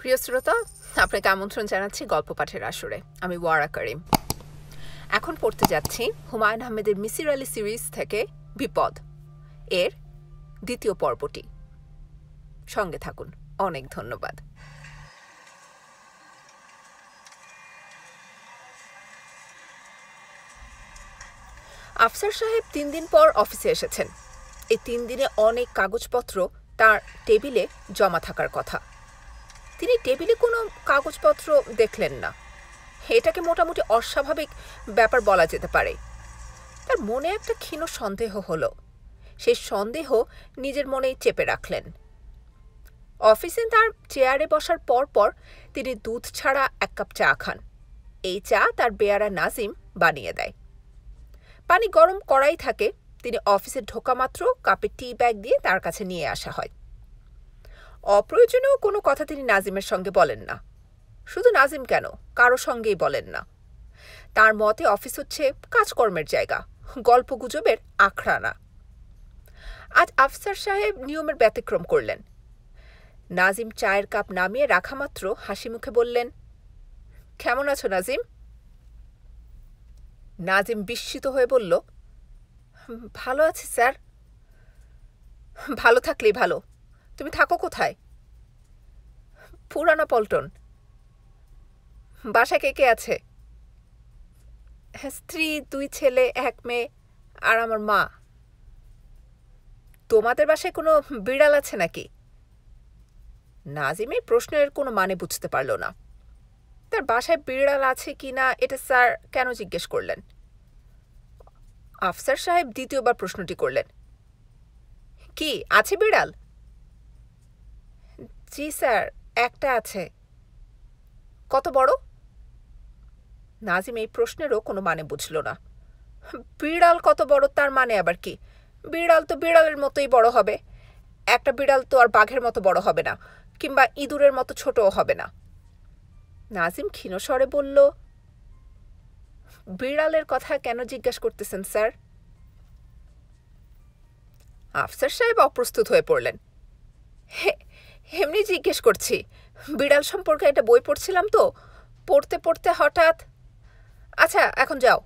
প্রিয় শ্রোতা আপনাকে আমন্ত্রণ জানাচ্ছি গল্প পাঠের আসরে আমি ওয়ারা করিম এখন পড়তে যাচ্ছি হুমায়ুন আহমেদের মিসির আলী সিরিজ থেকে বিপদ এর দ্বিতীয় পর্বটি সঙ্গে থাকুন অনেক ধন্যবাদ আফসার সাহেব তিন দিন পর অফিসে এসেছেন এই তিন দিনে অনেক কাগজপত্র তার টেবিলে জমা থাকার কথা তিনি টেবিলে কোনো কাগজপত্র দেখলেন না এটাকে মোটামুটি অস্বাভাবিক ব্যাপার বলা যেতে পারে তার মনে একটা ক্ষীণ সন্দেহ হলো সেই সন্দেহ নিজের মনেই চেপে রাখলেন অফিসে তার চেয়ারে বসার পরপর তিনি দুধ ছাড়া এক কাপ চা খান এই চা তার বেয়ারা নাজিম বানিয়ে দেয় পানি গরম করাই থাকে তিনি অফিসে ঢোকা মাত্র কাপে টি ব্যাগ দিয়ে তার কাছে নিয়ে আসা হয় অপ্রয়োজনীয় কোনো কথা তিনি নাজিমের সঙ্গে বলেন না শুধু নাজিম কেন কারো সঙ্গেই বলেন না তার মতে অফিস হচ্ছে কাজকর্মের জায়গা গল্প গুজবের আখড়ানা আজ আফসার সাহেব নিয়মের ব্যতিক্রম করলেন নাজিম চায়ের কাপ নামিয়ে রাখা মাত্র হাসি মুখে বললেন কেমন আছো নাজিম নাজিম বিস্মিত হয়ে বলল ভালো আছি স্যার ভালো থাকলেই ভালো তুমি থাকো কোথায় পুরানা পল্টন বাসা কে কে আছে স্ত্রী দুই ছেলে এক মেয়ে আর আমার মা তোমাদের বাসায় কোনো বিড়াল আছে নাকি নাজিমের প্রশ্নের কোনো মানে বুঝতে পারল না তার বাসায় বিড়াল আছে কি না এটা স্যার কেন জিজ্ঞেস করলেন আফসার সাহেব দ্বিতীয়বার প্রশ্নটি করলেন কি আছে বিড়াল জি স্যার একটা আছে কত বড় নাজিম এই প্রশ্নেরও কোনো মানে বুঝল না বিড়াল কত বড় তার মানে আবার কি বিড়াল তো বিড়ালের মতোই বড় হবে একটা বিড়াল তো আর বাঘের মতো বড় হবে না কিংবা ইঁদুরের মতো ছোটও হবে না নাজিম ক্ষীণস্বরে বলল বিড়ালের কথা কেন জিজ্ঞাসা করতেছেন স্যার আফসার সাহেব অপ্রস্তুত হয়ে পড়লেন হে এমনি জিজ্ঞেস করছি বিড়াল সম্পর্কে একটা বই পড়ছিলাম তো পড়তে পড়তে হঠাৎ আচ্ছা এখন যাও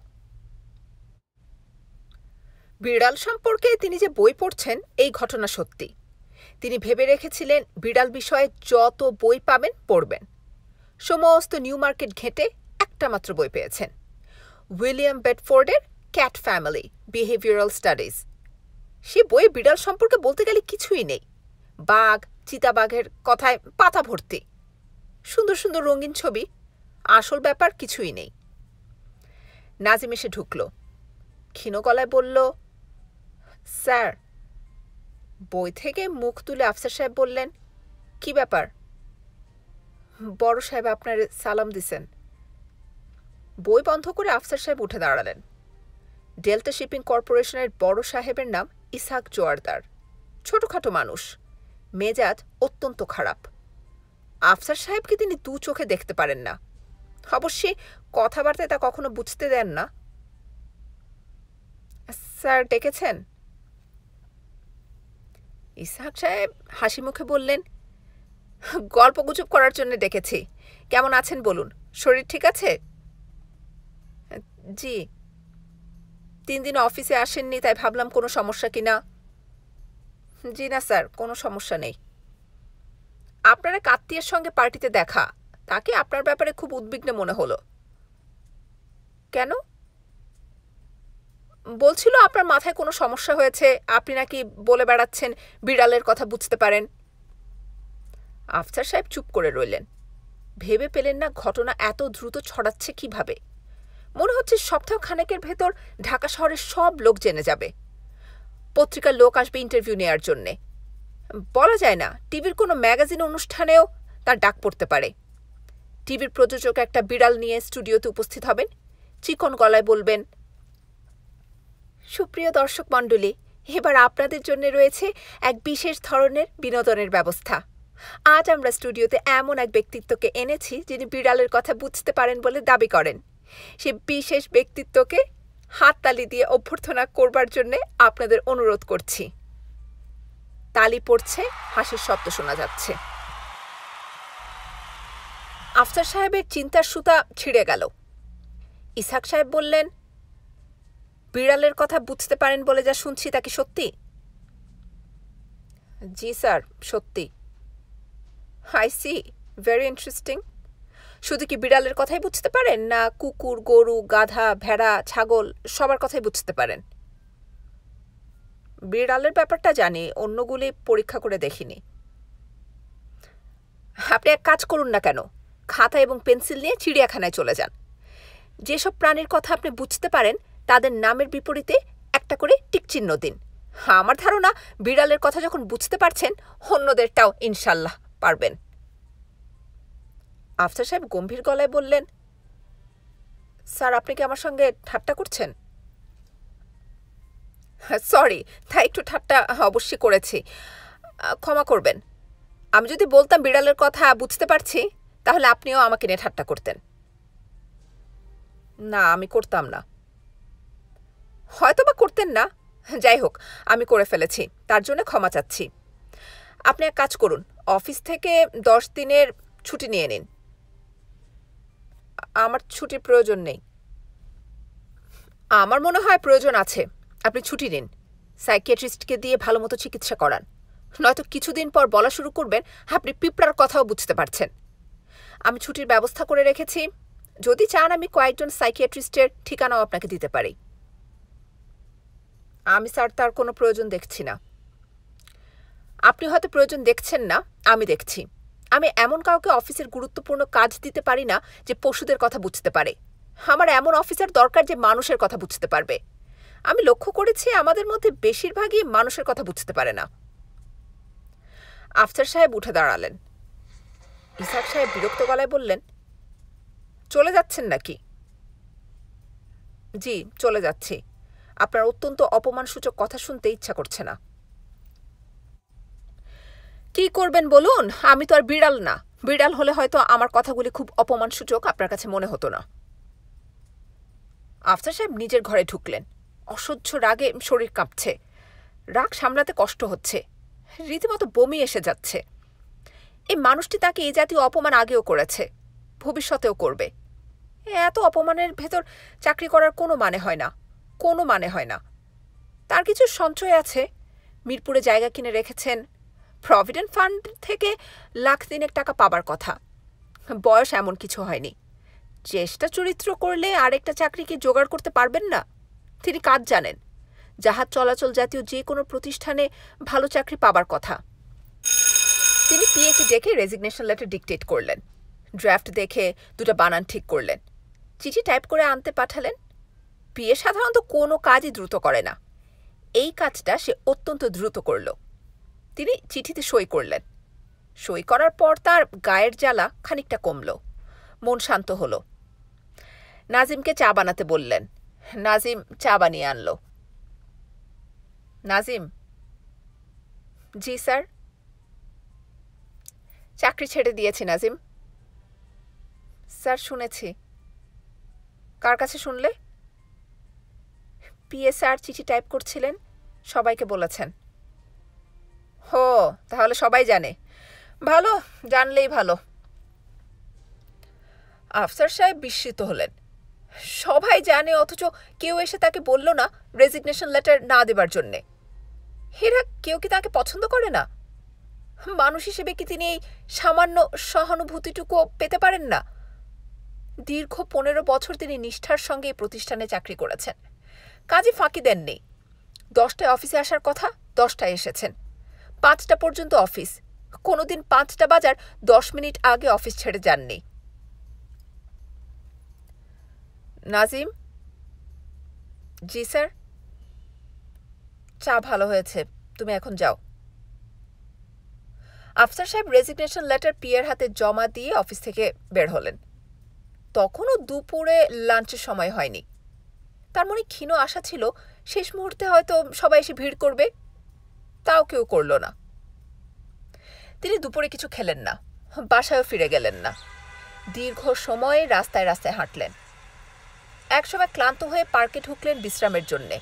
বিড়াল সম্পর্কে তিনি যে বই পড়ছেন এই ঘটনা সত্যি তিনি ভেবে রেখেছিলেন বিড়াল বিষয়ে যত বই পাবেন পড়বেন সমস্ত নিউ মার্কেট ঘেঁটে একটা মাত্র বই পেয়েছেন উইলিয়াম বেডফোর্ডের ক্যাট ফ্যামিলি বিহেভিয়ারাল স্টাডিজ সে বইয়ে বিড়াল সম্পর্কে বলতে গেলে কিছুই নেই বাঘ চিতাবাঘের কথায় পাতা ভর্তি সুন্দর সুন্দর রঙিন ছবি আসল ব্যাপার কিছুই নেই নাজিম এসে ঢুকল ক্ষীণ গলায় বলল স্যার বই থেকে মুখ তুলে আফসার সাহেব বললেন কি ব্যাপার বড় সাহেব আপনার সালাম দিছেন বই বন্ধ করে আফসার সাহেব উঠে দাঁড়ালেন ডেলটা শিপিং কর্পোরেশনের বড় সাহেবের নাম ইসাক জোয়ারদার ছোটোখাটো মানুষ মেজাজ অত্যন্ত খারাপ আফসার সাহেবকে তিনি দু চোখে দেখতে পারেন না অবশ্যই কথাবার্তায় তা কখনো বুঝতে দেন না স্যার ডেকেছেন ইসহাক সাহেব হাসি মুখে বললেন গল্প গুজব করার জন্য ডেকেছি কেমন আছেন বলুন শরীর ঠিক আছে জি তিন দিন অফিসে আসেননি তাই ভাবলাম কোনো সমস্যা কিনা জি না স্যার কোনো সমস্যা নেই আপনার এক আত্মীয়ের সঙ্গে পার্টিতে দেখা তাকে আপনার ব্যাপারে খুব উদ্বিগ্ন মনে হলো কেন বলছিল আপনার মাথায় কোনো সমস্যা হয়েছে আপনি নাকি বলে বেড়াচ্ছেন বিড়ালের কথা বুঝতে পারেন আফসার সাহেব চুপ করে রইলেন ভেবে পেলেন না ঘটনা এত দ্রুত ছড়াচ্ছে কিভাবে মনে হচ্ছে সপ্তাহ খানেকের ভেতর ঢাকা শহরের সব লোক জেনে যাবে পত্রিকার লোক আসবে ইন্টারভিউ নেয়ার জন্যে বলা যায় না টিভির কোনো ম্যাগাজিন অনুষ্ঠানেও তার ডাক পড়তে পারে টিভির প্রযোজক একটা বিড়াল নিয়ে স্টুডিওতে উপস্থিত হবেন চিকন গলায় বলবেন সুপ্রিয় দর্শক মণ্ডলী এবার আপনাদের জন্য রয়েছে এক বিশেষ ধরনের বিনোদনের ব্যবস্থা আজ আমরা স্টুডিওতে এমন এক ব্যক্তিত্বকে এনেছি যিনি বিড়ালের কথা বুঝতে পারেন বলে দাবি করেন সে বিশেষ ব্যক্তিত্বকে হাততালি দিয়ে অভ্যর্থনা করবার জন্যে আপনাদের অনুরোধ করছি তালি পড়ছে হাসির শব্দ শোনা যাচ্ছে আফসার সাহেবের চিন্তার সুতা ছিঁড়ে গেল ইসাক সাহেব বললেন বিড়ালের কথা বুঝতে পারেন বলে যা শুনছি তা কি সত্যি জি স্যার সত্যি আই সি ভেরি ইন্টারেস্টিং শুধু কি বিড়ালের কথাই বুঝতে পারেন না কুকুর গরু গাধা ভেড়া ছাগল সবার কথাই বুঝতে পারেন বিড়ালের ব্যাপারটা জানি অন্যগুলি পরীক্ষা করে দেখিনি আপনি এক কাজ করুন না কেন খাতা এবং পেন্সিল নিয়ে চিড়িয়াখানায় চলে যান যেসব প্রাণীর কথা আপনি বুঝতে পারেন তাদের নামের বিপরীতে একটা করে টিকচিহ্ন দিন আমার ধারণা বিড়ালের কথা যখন বুঝতে পারছেন অন্যদেরটাও ইনশাল্লাহ পারবেন আফসার সাহেব গম্ভীর গলায় বললেন স্যার আপনি কি আমার সঙ্গে ঠাট্টা করছেন সরি তাই একটু ঠাট্টা অবশ্যই করেছি ক্ষমা করবেন আমি যদি বলতাম বিড়ালের কথা বুঝতে পারছি তাহলে আপনিও আমাকে নিয়ে ঠাট্টা করতেন না আমি করতাম না হয়তো বা করতেন না যাই হোক আমি করে ফেলেছি তার জন্য ক্ষমা চাচ্ছি আপনি এক কাজ করুন অফিস থেকে দশ দিনের ছুটি নিয়ে নিন আমার ছুটির প্রয়োজন নেই আমার মনে হয় প্রয়োজন আছে আপনি ছুটি নিন সাইকিয়াট্রিস্টকে দিয়ে ভালো মতো চিকিৎসা করান নয়তো কিছুদিন পর বলা শুরু করবেন আপনি পিঁপড়ার কথাও বুঝতে পারছেন আমি ছুটির ব্যবস্থা করে রেখেছি যদি চান আমি কয়েকজন সাইকিয়াট্রিস্টের ঠিকানাও আপনাকে দিতে পারি আমি স্যার তার কোনো প্রয়োজন দেখছি না আপনি হয়তো প্রয়োজন দেখছেন না আমি দেখছি আমি এমন কাউকে অফিসের গুরুত্বপূর্ণ কাজ দিতে পারি না যে পশুদের কথা বুঝতে পারে আমার এমন অফিসার দরকার যে মানুষের কথা বুঝতে পারবে আমি লক্ষ্য করেছি আমাদের মধ্যে বেশিরভাগই মানুষের কথা বুঝতে পারে না আফসার সাহেব উঠে দাঁড়ালেন ইসাক সাহেব বিরক্ত গলায় বললেন চলে যাচ্ছেন নাকি জি চলে যাচ্ছি আপনার অত্যন্ত অপমানসূচক কথা শুনতে ইচ্ছা করছে না কি করবেন বলুন আমি তো আর বিড়াল না বিড়াল হলে হয়তো আমার কথাগুলি খুব অপমানসূচক আপনার কাছে মনে হতো না আফসার সাহেব নিজের ঘরে ঢুকলেন অসহ্য রাগে শরীর কাঁপছে রাগ সামলাতে কষ্ট হচ্ছে রীতিমতো বমি এসে যাচ্ছে এই মানুষটি তাকে এই জাতীয় অপমান আগেও করেছে ভবিষ্যতেও করবে এত অপমানের ভেতর চাকরি করার কোনো মানে হয় না কোনো মানে হয় না তার কিছু সঞ্চয় আছে মিরপুরে জায়গা কিনে রেখেছেন প্রভিডেন্ট ফান্ড থেকে লাখ দিনের টাকা পাবার কথা বয়স এমন কিছু হয়নি চেষ্টা চরিত্র করলে আরেকটা চাকরি কি জোগাড় করতে পারবেন না তিনি কাজ জানেন জাহাজ চলাচল জাতীয় যে কোনো প্রতিষ্ঠানে ভালো চাকরি পাবার কথা তিনি পিএকে ডেকে রেজিগনেশন লেটার ডিকটেট করলেন ড্রাফট দেখে দুটা বানান ঠিক করলেন চিঠি টাইপ করে আনতে পাঠালেন পিএ সাধারণত কোনো কাজই দ্রুত করে না এই কাজটা সে অত্যন্ত দ্রুত করলো তিনি চিঠিতে সই করলেন সই করার পর তার গায়ের জ্বালা খানিকটা কমল মন শান্ত হলো নাজিমকে চা বানাতে বললেন নাজিম চা বানিয়ে আনল নাজিম জি স্যার চাকরি ছেড়ে দিয়েছি নাজিম স্যার শুনেছি কার কাছে শুনলে পিএসআর চিঠি টাইপ করছিলেন সবাইকে বলেছেন হো তাহলে সবাই জানে ভালো জানলেই ভালো আফসার সাহেব বিস্মিত হলেন সবাই জানে অথচ কেউ এসে তাকে বলল না রেজিগনেশন লেটার না দেবার জন্যে হেরা কেউ কি তাকে পছন্দ করে না মানুষ হিসেবে কি তিনি এই সামান্য সহানুভূতিটুকুও পেতে পারেন না দীর্ঘ পনেরো বছর তিনি নিষ্ঠার সঙ্গে এই প্রতিষ্ঠানে চাকরি করেছেন কাজে ফাঁকি দেননি দশটায় অফিসে আসার কথা দশটায় এসেছেন পাঁচটা পর্যন্ত অফিস কোনোদিন পাঁচটা বাজার দশ মিনিট আগে অফিস ছেড়ে যাননি নাজিম জি স্যার চা ভালো হয়েছে তুমি এখন যাও আফসার সাহেব রেজিগনেশন লেটার পিয়ের হাতে জমা দিয়ে অফিস থেকে বের হলেন তখনও দুপুরে লাঞ্চের সময় হয়নি তার মনে ক্ষীণ আশা ছিল শেষ মুহূর্তে হয়তো সবাই এসে ভিড় করবে তাও কেউ করল না তিনি দুপুরে কিছু খেলেন না বাসায়ও ফিরে গেলেন না দীর্ঘ সময় রাস্তায় রাস্তায় হাঁটলেন একসময় ক্লান্ত হয়ে পার্কে ঢুকলেন বিশ্রামের জন্যে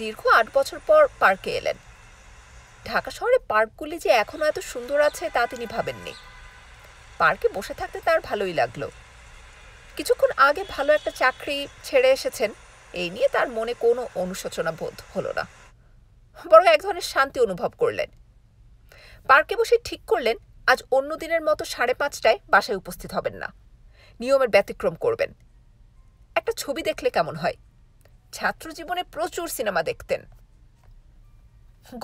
দীর্ঘ আট বছর পর পার্কে এলেন ঢাকা শহরে পার্কগুলি যে এখনও এত সুন্দর আছে তা তিনি ভাবেননি পার্কে বসে থাকতে তার ভালোই লাগলো কিছুক্ষণ আগে ভালো একটা চাকরি ছেড়ে এসেছেন এই নিয়ে তার মনে কোনো অনুশোচনা বোধ হলো না বরং এক ধরনের শান্তি অনুভব করলেন পার্কে বসে ঠিক করলেন আজ অন্য দিনের মতো সাড়ে পাঁচটায় বাসায় উপস্থিত হবেন না নিয়মের ব্যতিক্রম করবেন একটা ছবি দেখলে কেমন হয় ছাত্র জীবনে প্রচুর সিনেমা দেখতেন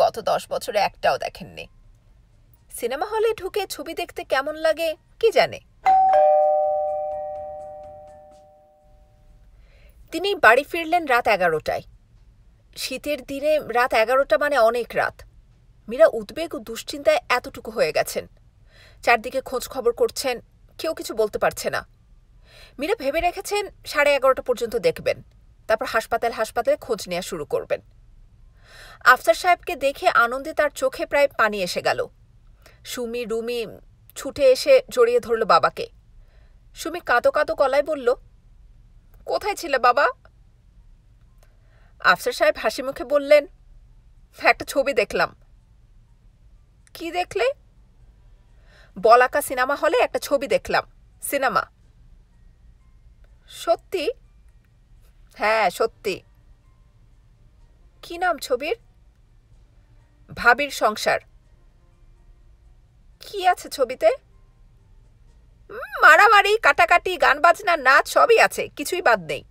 গত দশ বছরে একটাও দেখেননি সিনেমা হলে ঢুকে ছবি দেখতে কেমন লাগে কি জানে তিনি বাড়ি ফিরলেন রাত এগারোটায় শীতের দিনে রাত এগারোটা মানে অনেক রাত মীরা উদ্বেগ ও দুশ্চিন্তায় এতটুকু হয়ে গেছেন চারদিকে খোঁজ খবর করছেন কেউ কিছু বলতে পারছে না মীরা ভেবে রেখেছেন সাড়ে এগারোটা পর্যন্ত দেখবেন তারপর হাসপাতাল হাসপাতালে খোঁজ নেওয়া শুরু করবেন আফসার সাহেবকে দেখে আনন্দে তার চোখে প্রায় পানি এসে গেল সুমি রুমি ছুটে এসে জড়িয়ে ধরল বাবাকে সুমি কাঁদো কাঁদো গলায় বলল কোথায় ছিল বাবা আফসার সাহেব হাসি মুখে বললেন একটা ছবি দেখলাম কি দেখলে বলাকা সিনেমা হলে একটা ছবি দেখলাম সিনেমা সত্যি হ্যাঁ সত্যি কি নাম ছবির ভাবির সংসার কি আছে ছবিতে মারামারি কাটাকাটি গান বাজনা নাচ সবই আছে কিছুই বাদ নেই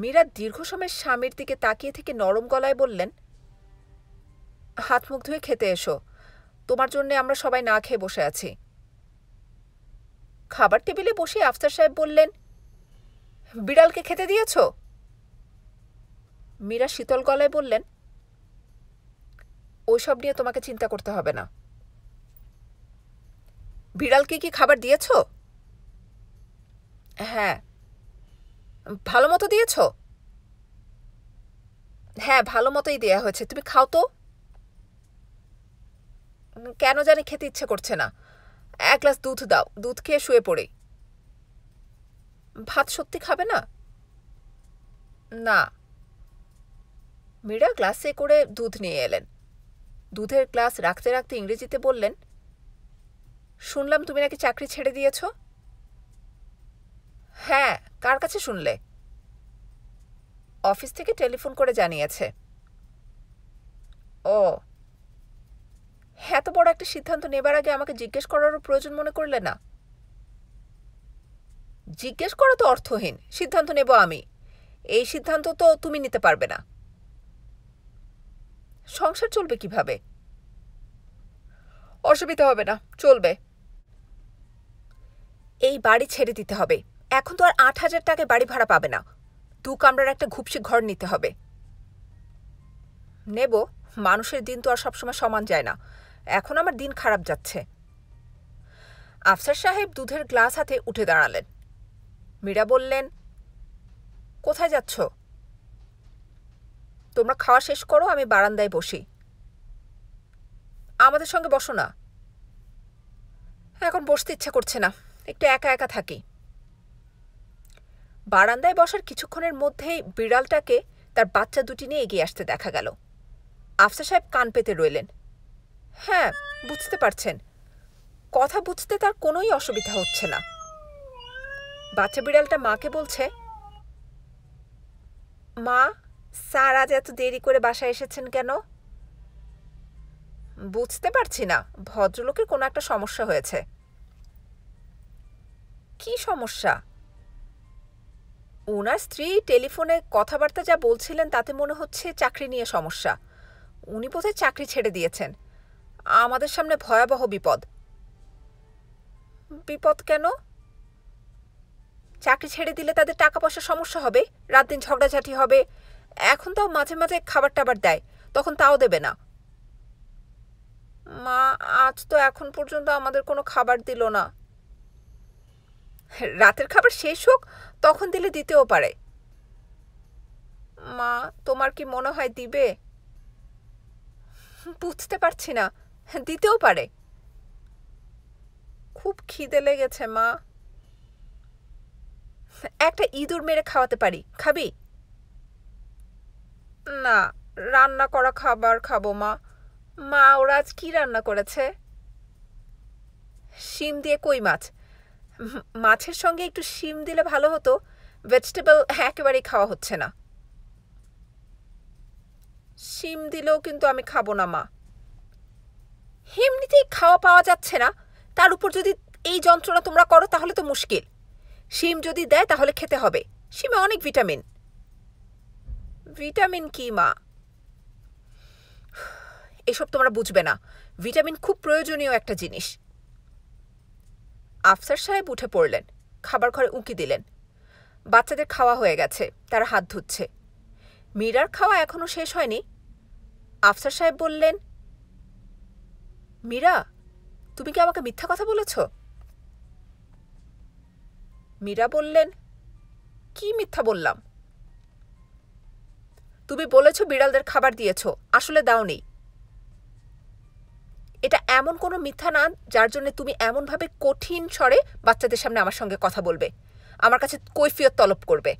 মীরা দীর্ঘ সময় স্বামীর দিকে তাকিয়ে থেকে নরম গলায় বললেন হাত মুখ ধুয়ে খেতে এসো তোমার জন্যে আমরা সবাই না খেয়ে বসে আছি খাবার টেবিলে বসে আফসার সাহেব বললেন বিড়ালকে খেতে দিয়েছ মীরা শীতল গলায় বললেন ওইসব নিয়ে তোমাকে চিন্তা করতে হবে না বিড়ালকে কি খাবার দিয়েছ হ্যাঁ ভালো মতো দিয়েছ হ্যাঁ ভালো মতোই দেয়া হয়েছে তুমি খাও তো কেন জানি খেতে ইচ্ছে করছে না এক গ্লাস দুধ দাও দুধ খেয়ে শুয়ে পড়ি ভাত সত্যি খাবে না না মীরা গ্লাসে করে দুধ নিয়ে এলেন দুধের গ্লাস রাখতে রাখতে ইংরেজিতে বললেন শুনলাম তুমি নাকি চাকরি ছেড়ে দিয়েছো হ্যাঁ কার কাছে শুনলে অফিস থেকে টেলিফোন করে জানিয়েছে ও হ্যাঁ, এত বড় একটা সিদ্ধান্ত নেবার আগে আমাকে জিজ্ঞেস করারও প্রয়োজন মনে করলে না জিজ্ঞেস করা তো অর্থহীন সিদ্ধান্ত নেব আমি এই সিদ্ধান্ত তো তুমি নিতে পারবে না সংসার চলবে কিভাবে অসুবিধা হবে না চলবে এই বাড়ি ছেড়ে দিতে হবে এখন তো আর আট হাজার টাকায় বাড়ি ভাড়া পাবে না দু কামরার একটা ঘুপসি ঘর নিতে হবে নেব মানুষের দিন তো আর সবসময় সমান যায় না এখন আমার দিন খারাপ যাচ্ছে আফসার সাহেব দুধের গ্লাস হাতে উঠে দাঁড়ালেন মীরা বললেন কোথায় যাচ্ছ তোমরা খাওয়া শেষ করো আমি বারান্দায় বসি আমাদের সঙ্গে বসো না এখন বসতে ইচ্ছা করছে না একটু একা একা থাকি বারান্দায় বসার কিছুক্ষণের মধ্যেই বিড়ালটাকে তার বাচ্চা দুটি নিয়ে এগিয়ে আসতে দেখা গেল আফসা সাহেব কান পেতে রইলেন হ্যাঁ বুঝতে পারছেন কথা বুঝতে তার কোনোই অসুবিধা হচ্ছে না বাচ্চা বিড়ালটা মাকে বলছে মা স্যার আজ এত দেরি করে বাসায় এসেছেন কেন বুঝতে পারছি না ভদ্রলোকের কোনো একটা সমস্যা হয়েছে কি সমস্যা ওনার স্ত্রী টেলিফোনে কথাবার্তা যা বলছিলেন তাতে মনে হচ্ছে চাকরি নিয়ে সমস্যা উনি বোধহয় চাকরি ছেড়ে দিয়েছেন আমাদের সামনে ভয়াবহ বিপদ বিপদ কেন চাকরি ছেড়ে দিলে তাদের টাকা পয়সার সমস্যা হবে রাত দিন ঝগড়াঝাটি হবে এখন তাও মাঝে মাঝে খাবার টাবার দেয় তখন তাও দেবে না মা আজ তো এখন পর্যন্ত আমাদের কোনো খাবার দিল না রাতের খাবার শেষ হোক তখন দিলে দিতেও পারে মা তোমার কি মনে হয় দিবে বুঝতে পারছি না দিতেও পারে খুব খিদে লেগেছে মা একটা ইঁদুর মেরে খাওয়াতে পারি খাবি না রান্না করা খাবার খাবো মা মা ওরা আজ কি রান্না করেছে শিম দিয়ে কই মাছ মাছের সঙ্গে একটু শিম দিলে ভালো হতো ভেজিটেবল একেবারেই খাওয়া হচ্ছে না শিম দিলেও কিন্তু আমি খাবো না মা এমনিতেই খাওয়া পাওয়া যাচ্ছে না তার উপর যদি এই যন্ত্রণা তোমরা করো তাহলে তো মুশকিল শিম যদি দেয় তাহলে খেতে হবে শিমে অনেক ভিটামিন ভিটামিন কি মা এসব তোমরা বুঝবে না ভিটামিন খুব প্রয়োজনীয় একটা জিনিস আফসার সাহেব উঠে পড়লেন খাবার ঘরে উঁকি দিলেন বাচ্চাদের খাওয়া হয়ে গেছে তারা হাত ধুচ্ছে মীরার খাওয়া এখনও শেষ হয়নি আফসার সাহেব বললেন মীরা তুমি কি আমাকে মিথ্যা কথা বলেছ মীরা বললেন কি মিথ্যা বললাম তুমি বলেছ বিড়ালদের খাবার দিয়েছ আসলে দাও নেই এটা এমন কোনো মিথ্যা না যার জন্য তুমি এমনভাবে কঠিন স্বরে বাচ্চাদের সামনে আমার সঙ্গে কথা বলবে আমার কাছে কৈফিয়ত তলব করবে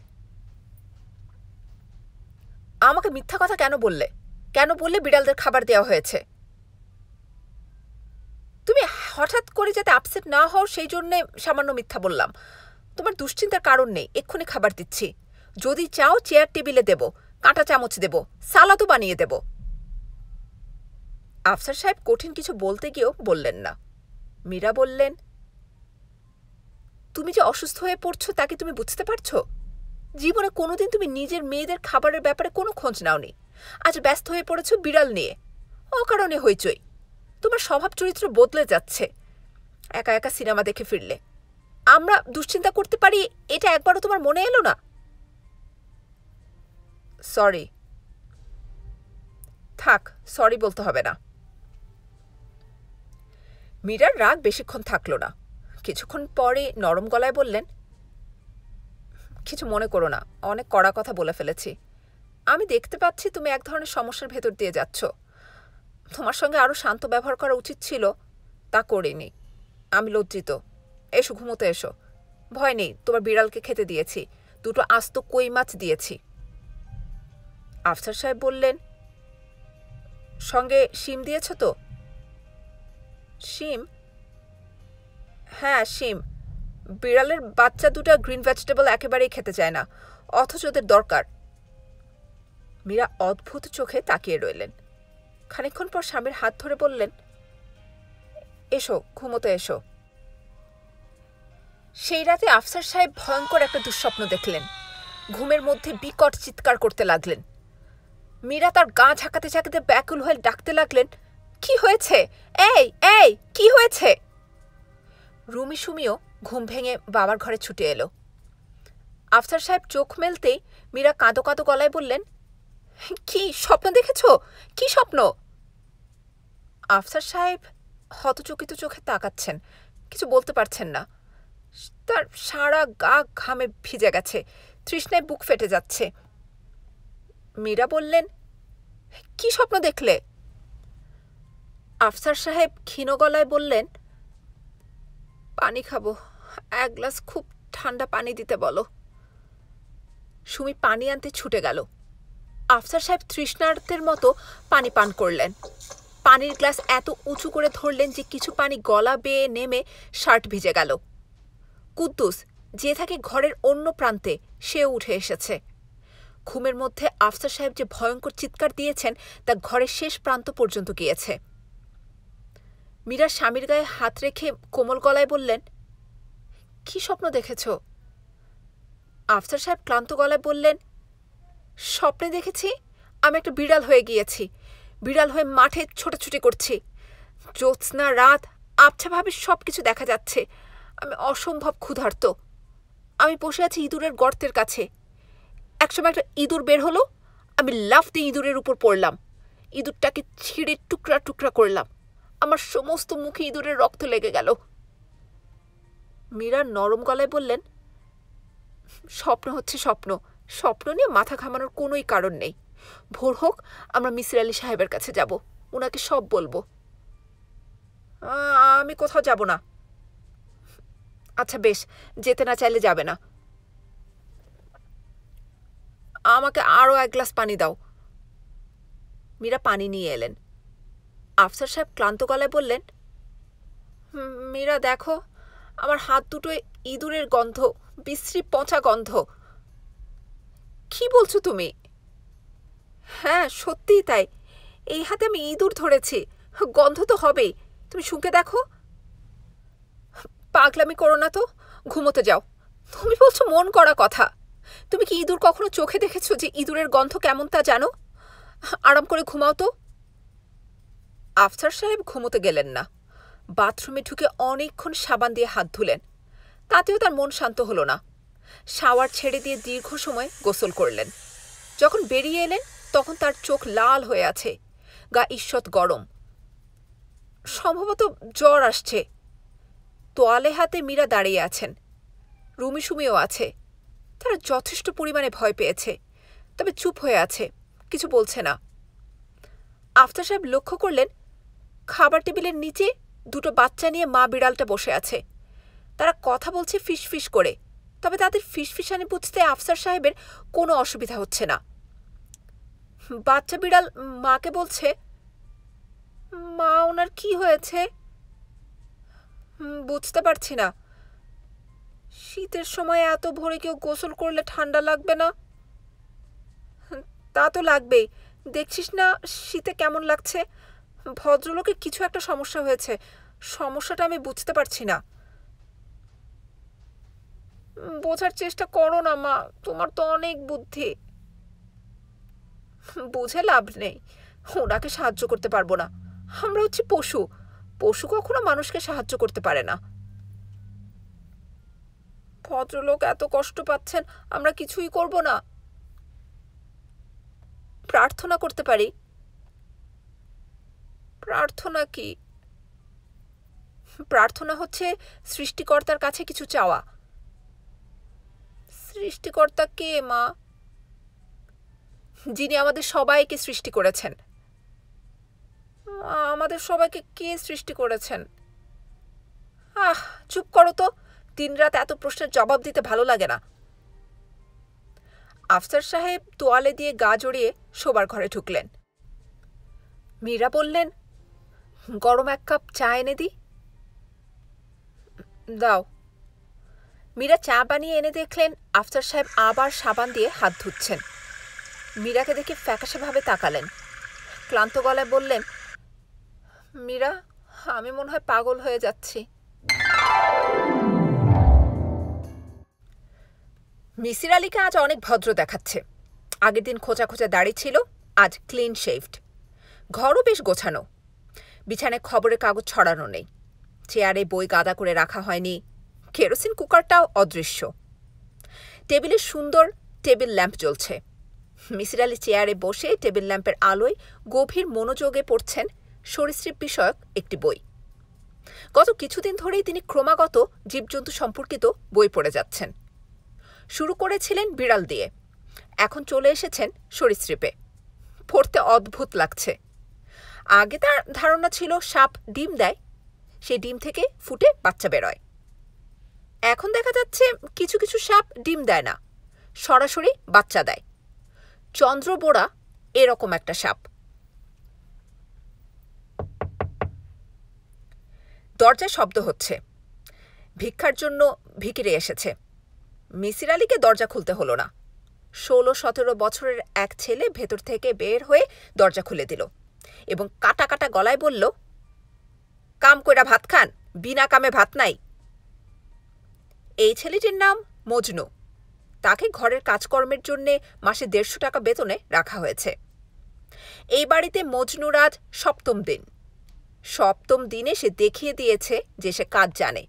আমাকে মিথ্যা কথা কেন বললে কেন বললে বিড়ালদের খাবার দেওয়া হয়েছে তুমি হঠাৎ করে যাতে আপসেট না হও সেই জন্যে সামান্য মিথ্যা বললাম তোমার দুশ্চিন্তার কারণ নেই এক্ষুনি খাবার দিচ্ছি যদি চাও চেয়ার টেবিলে দেব কাঁটা চামচ দেব সালাদও বানিয়ে দেবো আফসার সাহেব কঠিন কিছু বলতে গিয়েও বললেন না মীরা বললেন তুমি যে অসুস্থ হয়ে পড়ছো তাকে তুমি বুঝতে পারছো জীবনে কোনোদিন তুমি নিজের মেয়েদের খাবারের ব্যাপারে কোনো খোঁজ নাওনি আজ ব্যস্ত হয়ে পড়েছো বিড়াল নিয়ে অকারণে হইচই তোমার স্বভাব চরিত্র বদলে যাচ্ছে একা একা সিনেমা দেখে ফিরলে আমরা দুশ্চিন্তা করতে পারি এটা একবারও তোমার মনে এলো না সরি থাক সরি বলতে হবে না মীরার রাগ বেশিক্ষণ থাকলো না কিছুক্ষণ পরে নরম গলায় বললেন কিছু মনে করো না অনেক কড়া কথা বলে ফেলেছি আমি দেখতে পাচ্ছি তুমি এক ধরনের সমস্যার ভেতর দিয়ে যাচ্ছ তোমার সঙ্গে আরও শান্ত ব্যবহার করা উচিত ছিল তা করিনি আমি লজ্জিত এসো ঘুমোতে এসো ভয় নেই তোমার বিড়ালকে খেতে দিয়েছি দুটো আস্ত কই মাছ দিয়েছি আফসার সাহেব বললেন সঙ্গে শিম দিয়েছ তো শিম হ্যাঁ শিম বিড়ালের বাচ্চা দুটা গ্রিন ভেজিটেবল একেবারেই খেতে চায় না অথচ ওদের দরকার মীরা অদ্ভুত চোখে তাকিয়ে রইলেন খানিক্ষণ পর স্বামীর হাত ধরে বললেন এসো ঘুমোতে এসো সেই রাতে আফসার সাহেব ভয়ঙ্কর একটা দুঃস্বপ্ন দেখলেন ঘুমের মধ্যে বিকট চিৎকার করতে লাগলেন মীরা তার গা ঝাঁকাতে ঝাঁকাতে ব্যাকুল হয়ে ডাকতে লাগলেন কি হয়েছে এই এই কি হয়েছে রুমি সুমিও ঘুম ভেঙে বাবার ঘরে ছুটে এলো আফসার সাহেব চোখ মেলতেই মীরা কাঁদো কাঁদো গলায় বললেন কি স্বপ্ন দেখেছ কি স্বপ্ন আফসার সাহেব হতচকিত চোখে তাকাচ্ছেন কিছু বলতে পারছেন না তার সারা গা ঘামে ভিজে গেছে তৃষ্ণায় বুক ফেটে যাচ্ছে মীরা বললেন কি স্বপ্ন দেখলে আফসার সাহেব ক্ষীণ গলায় বললেন পানি খাবো এক গ্লাস খুব ঠান্ডা পানি দিতে বলো সুমি পানি আনতে ছুটে গেল আফসার সাহেব তৃষ্ণার্থের মতো পানি পান করলেন পানির গ্লাস এত উঁচু করে ধরলেন যে কিছু পানি গলা বেয়ে নেমে শার্ট ভিজে গেল কুদ্দুস যে থাকে ঘরের অন্য প্রান্তে সেও উঠে এসেছে ঘুমের মধ্যে আফসার সাহেব যে ভয়ঙ্কর চিৎকার দিয়েছেন তা ঘরের শেষ প্রান্ত পর্যন্ত গিয়েছে মীরা স্বামীর গায়ে হাত রেখে কোমল গলায় বললেন কি স্বপ্ন দেখেছ আফসার সাহেব ক্লান্ত গলায় বললেন স্বপ্নে দেখেছি আমি একটা বিড়াল হয়ে গিয়েছি বিড়াল হয়ে মাঠে ছোটাছুটি করছি জ্যোৎস্না রাত আবছাভাবে সব কিছু দেখা যাচ্ছে আমি অসম্ভব ক্ষুধার্ত আমি বসে আছি ইঁদুরের গর্তের কাছে একসময় একটা ইঁদুর বের হলো আমি লাফ দিয়ে ইঁদুরের উপর পড়লাম ইঁদুরটাকে ছিঁড়ে টুকরা টুকরা করলাম আমার সমস্ত মুখে ইঁদুরের রক্ত লেগে গেল মীরা নরম গলায় বললেন স্বপ্ন হচ্ছে স্বপ্ন স্বপ্ন নিয়ে মাথা ঘামানোর কোনোই কারণ নেই ভোর হোক আমরা মিসির আলী সাহেবের কাছে যাব ওনাকে সব বলবো আমি কোথাও যাব না আচ্ছা বেশ যেতে না চাইলে যাবে না আমাকে আরও এক গ্লাস পানি দাও মীরা পানি নিয়ে এলেন আফসার সাহেব ক্লান্ত গলায় বললেন মেয়েরা দেখো আমার হাত দুটোয় ইঁদুরের গন্ধ বিশ্রী পচা গন্ধ কি বলছো তুমি হ্যাঁ সত্যিই তাই এই হাতে আমি ইঁদুর ধরেছি গন্ধ তো হবেই তুমি শুঁকে দেখো পাগলামি করো না তো ঘুমোতে যাও তুমি বলছো মন করা কথা তুমি কি ইঁদুর কখনো চোখে দেখেছো যে ইঁদুরের গন্ধ কেমন তা জানো আরাম করে ঘুমাও তো আফসার সাহেব ঘুমোতে গেলেন না বাথরুমে ঢুকে অনেকক্ষণ সাবান দিয়ে হাত ধুলেন তাতেও তার মন শান্ত হলো না শাওয়ার ছেড়ে দিয়ে দীর্ঘ সময় গোসল করলেন যখন বেরিয়ে এলেন তখন তার চোখ লাল হয়ে আছে গা ঈষৎ গরম সম্ভবত জ্বর আসছে তোয়ালে হাতে মীরা দাঁড়িয়ে আছেন রুমি সুমিও আছে তারা যথেষ্ট পরিমাণে ভয় পেয়েছে তবে চুপ হয়ে আছে কিছু বলছে না আফতার সাহেব লক্ষ্য করলেন খাবার টেবিলের নিচে দুটো বাচ্চা নিয়ে মা বিড়ালটা বসে আছে তারা কথা বলছে ফিসফিস করে তবে তাদের ফিসফিসানি বুঝতে আফসার সাহেবের কোনো অসুবিধা হচ্ছে না বাচ্চা বিড়াল মাকে বলছে মা ওনার কি হয়েছে বুঝতে পারছি না শীতের সময় এত ভোরে কেউ গোসল করলে ঠান্ডা লাগবে না তা তো লাগবেই দেখছিস না শীতে কেমন লাগছে ভদ্রলোকের কিছু একটা সমস্যা হয়েছে সমস্যাটা আমি বুঝতে পারছি না বোঝার চেষ্টা করো না মা তোমার তো অনেক বুদ্ধি বুঝে লাভ নেই ওনাকে সাহায্য করতে পারবো না আমরা হচ্ছি পশু পশু কখনো মানুষকে সাহায্য করতে পারে না ভদ্রলোক এত কষ্ট পাচ্ছেন আমরা কিছুই করব না প্রার্থনা করতে পারি প্রার্থনা কি প্রার্থনা হচ্ছে সৃষ্টিকর্তার কাছে কিছু চাওয়া সৃষ্টিকর্তা কে মা যিনি আমাদের সবাইকে সৃষ্টি করেছেন আমাদের সবাইকে কে সৃষ্টি করেছেন আহ চুপ করো তো দিন রাত এত প্রশ্নের জবাব দিতে ভালো লাগে না আফসার সাহেব তোয়ালে দিয়ে গা জড়িয়ে শোবার ঘরে ঢুকলেন মীরা বললেন গরম এক কাপ চা এনে দিই দাও মীরা চা বানিয়ে এনে দেখলেন আফতার সাহেব আবার সাবান দিয়ে হাত ধুচ্ছেন মীরাকে দেখে ফ্যাকাশেভাবে তাকালেন ক্লান্ত গলায় বললেন মীরা আমি মনে হয় পাগল হয়ে যাচ্ছি মিসির আলীকে আজ অনেক ভদ্র দেখাচ্ছে আগের দিন খোঁচা খোঁচা দাড়ি ছিল আজ ক্লিন শেভড ঘরও বেশ গোছানো বিছানায় খবরের কাগজ ছড়ানো নেই চেয়ারে বই গাদা করে রাখা হয়নি কেরোসিন কুকারটাও অদৃশ্য টেবিলে সুন্দর টেবিল ল্যাম্প জ্বলছে মিসির আলী চেয়ারে বসে টেবিল ল্যাম্পের আলোয় গভীর মনোযোগে পড়ছেন সরীসৃপ বিষয়ক একটি বই গত কিছুদিন ধরেই তিনি ক্রমাগত জীবজন্তু সম্পর্কিত বই পড়ে যাচ্ছেন শুরু করেছিলেন বিড়াল দিয়ে এখন চলে এসেছেন সরীসৃপে পড়তে অদ্ভুত লাগছে আগে তার ধারণা ছিল সাপ ডিম দেয় সেই ডিম থেকে ফুটে বাচ্চা বেরোয় এখন দেখা যাচ্ছে কিছু কিছু সাপ ডিম দেয় না সরাসরি বাচ্চা দেয় চন্দ্র বোড়া এরকম একটা সাপ দরজায় শব্দ হচ্ছে ভিক্ষার জন্য ভিকিরে এসেছে মিসির আলীকে দরজা খুলতে হলো না ষোলো সতেরো বছরের এক ছেলে ভেতর থেকে বের হয়ে দরজা খুলে দিল এবং কাটা কাটা গলায় বলল কাম কইরা ভাত খান বিনা কামে ভাত নাই এই ছেলেটির নাম মজনু তাকে ঘরের কাজকর্মের জন্যে মাসে দেড়শো টাকা বেতনে রাখা হয়েছে এই বাড়িতে মজনুর আজ সপ্তম দিন সপ্তম দিনে সে দেখিয়ে দিয়েছে যে সে কাজ জানে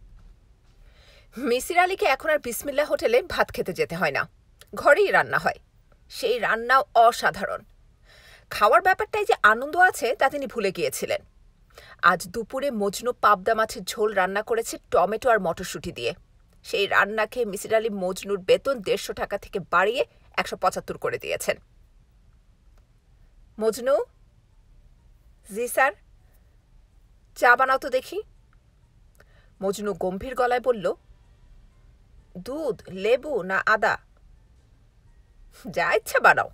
মিসির আলীকে এখন আর বিসমিল্লা হোটেলে ভাত খেতে যেতে হয় না ঘরেই রান্না হয় সেই রান্নাও অসাধারণ খাওয়ার ব্যাপারটায় যে আনন্দ আছে তা তিনি ভুলে গিয়েছিলেন আজ দুপুরে মজনু পাবদা মাছের ঝোল রান্না করেছে টমেটো আর মটরশুঁটি দিয়ে সেই রান্না খেয়ে মিসির আলী মজনুর বেতন দেড়শো টাকা থেকে বাড়িয়ে একশো পঁচাত্তর করে দিয়েছেন মজনু জি স্যার চা বানাও তো দেখি মজনু গম্ভীর গলায় বলল দুধ লেবু না আদা যা ইচ্ছা বানাও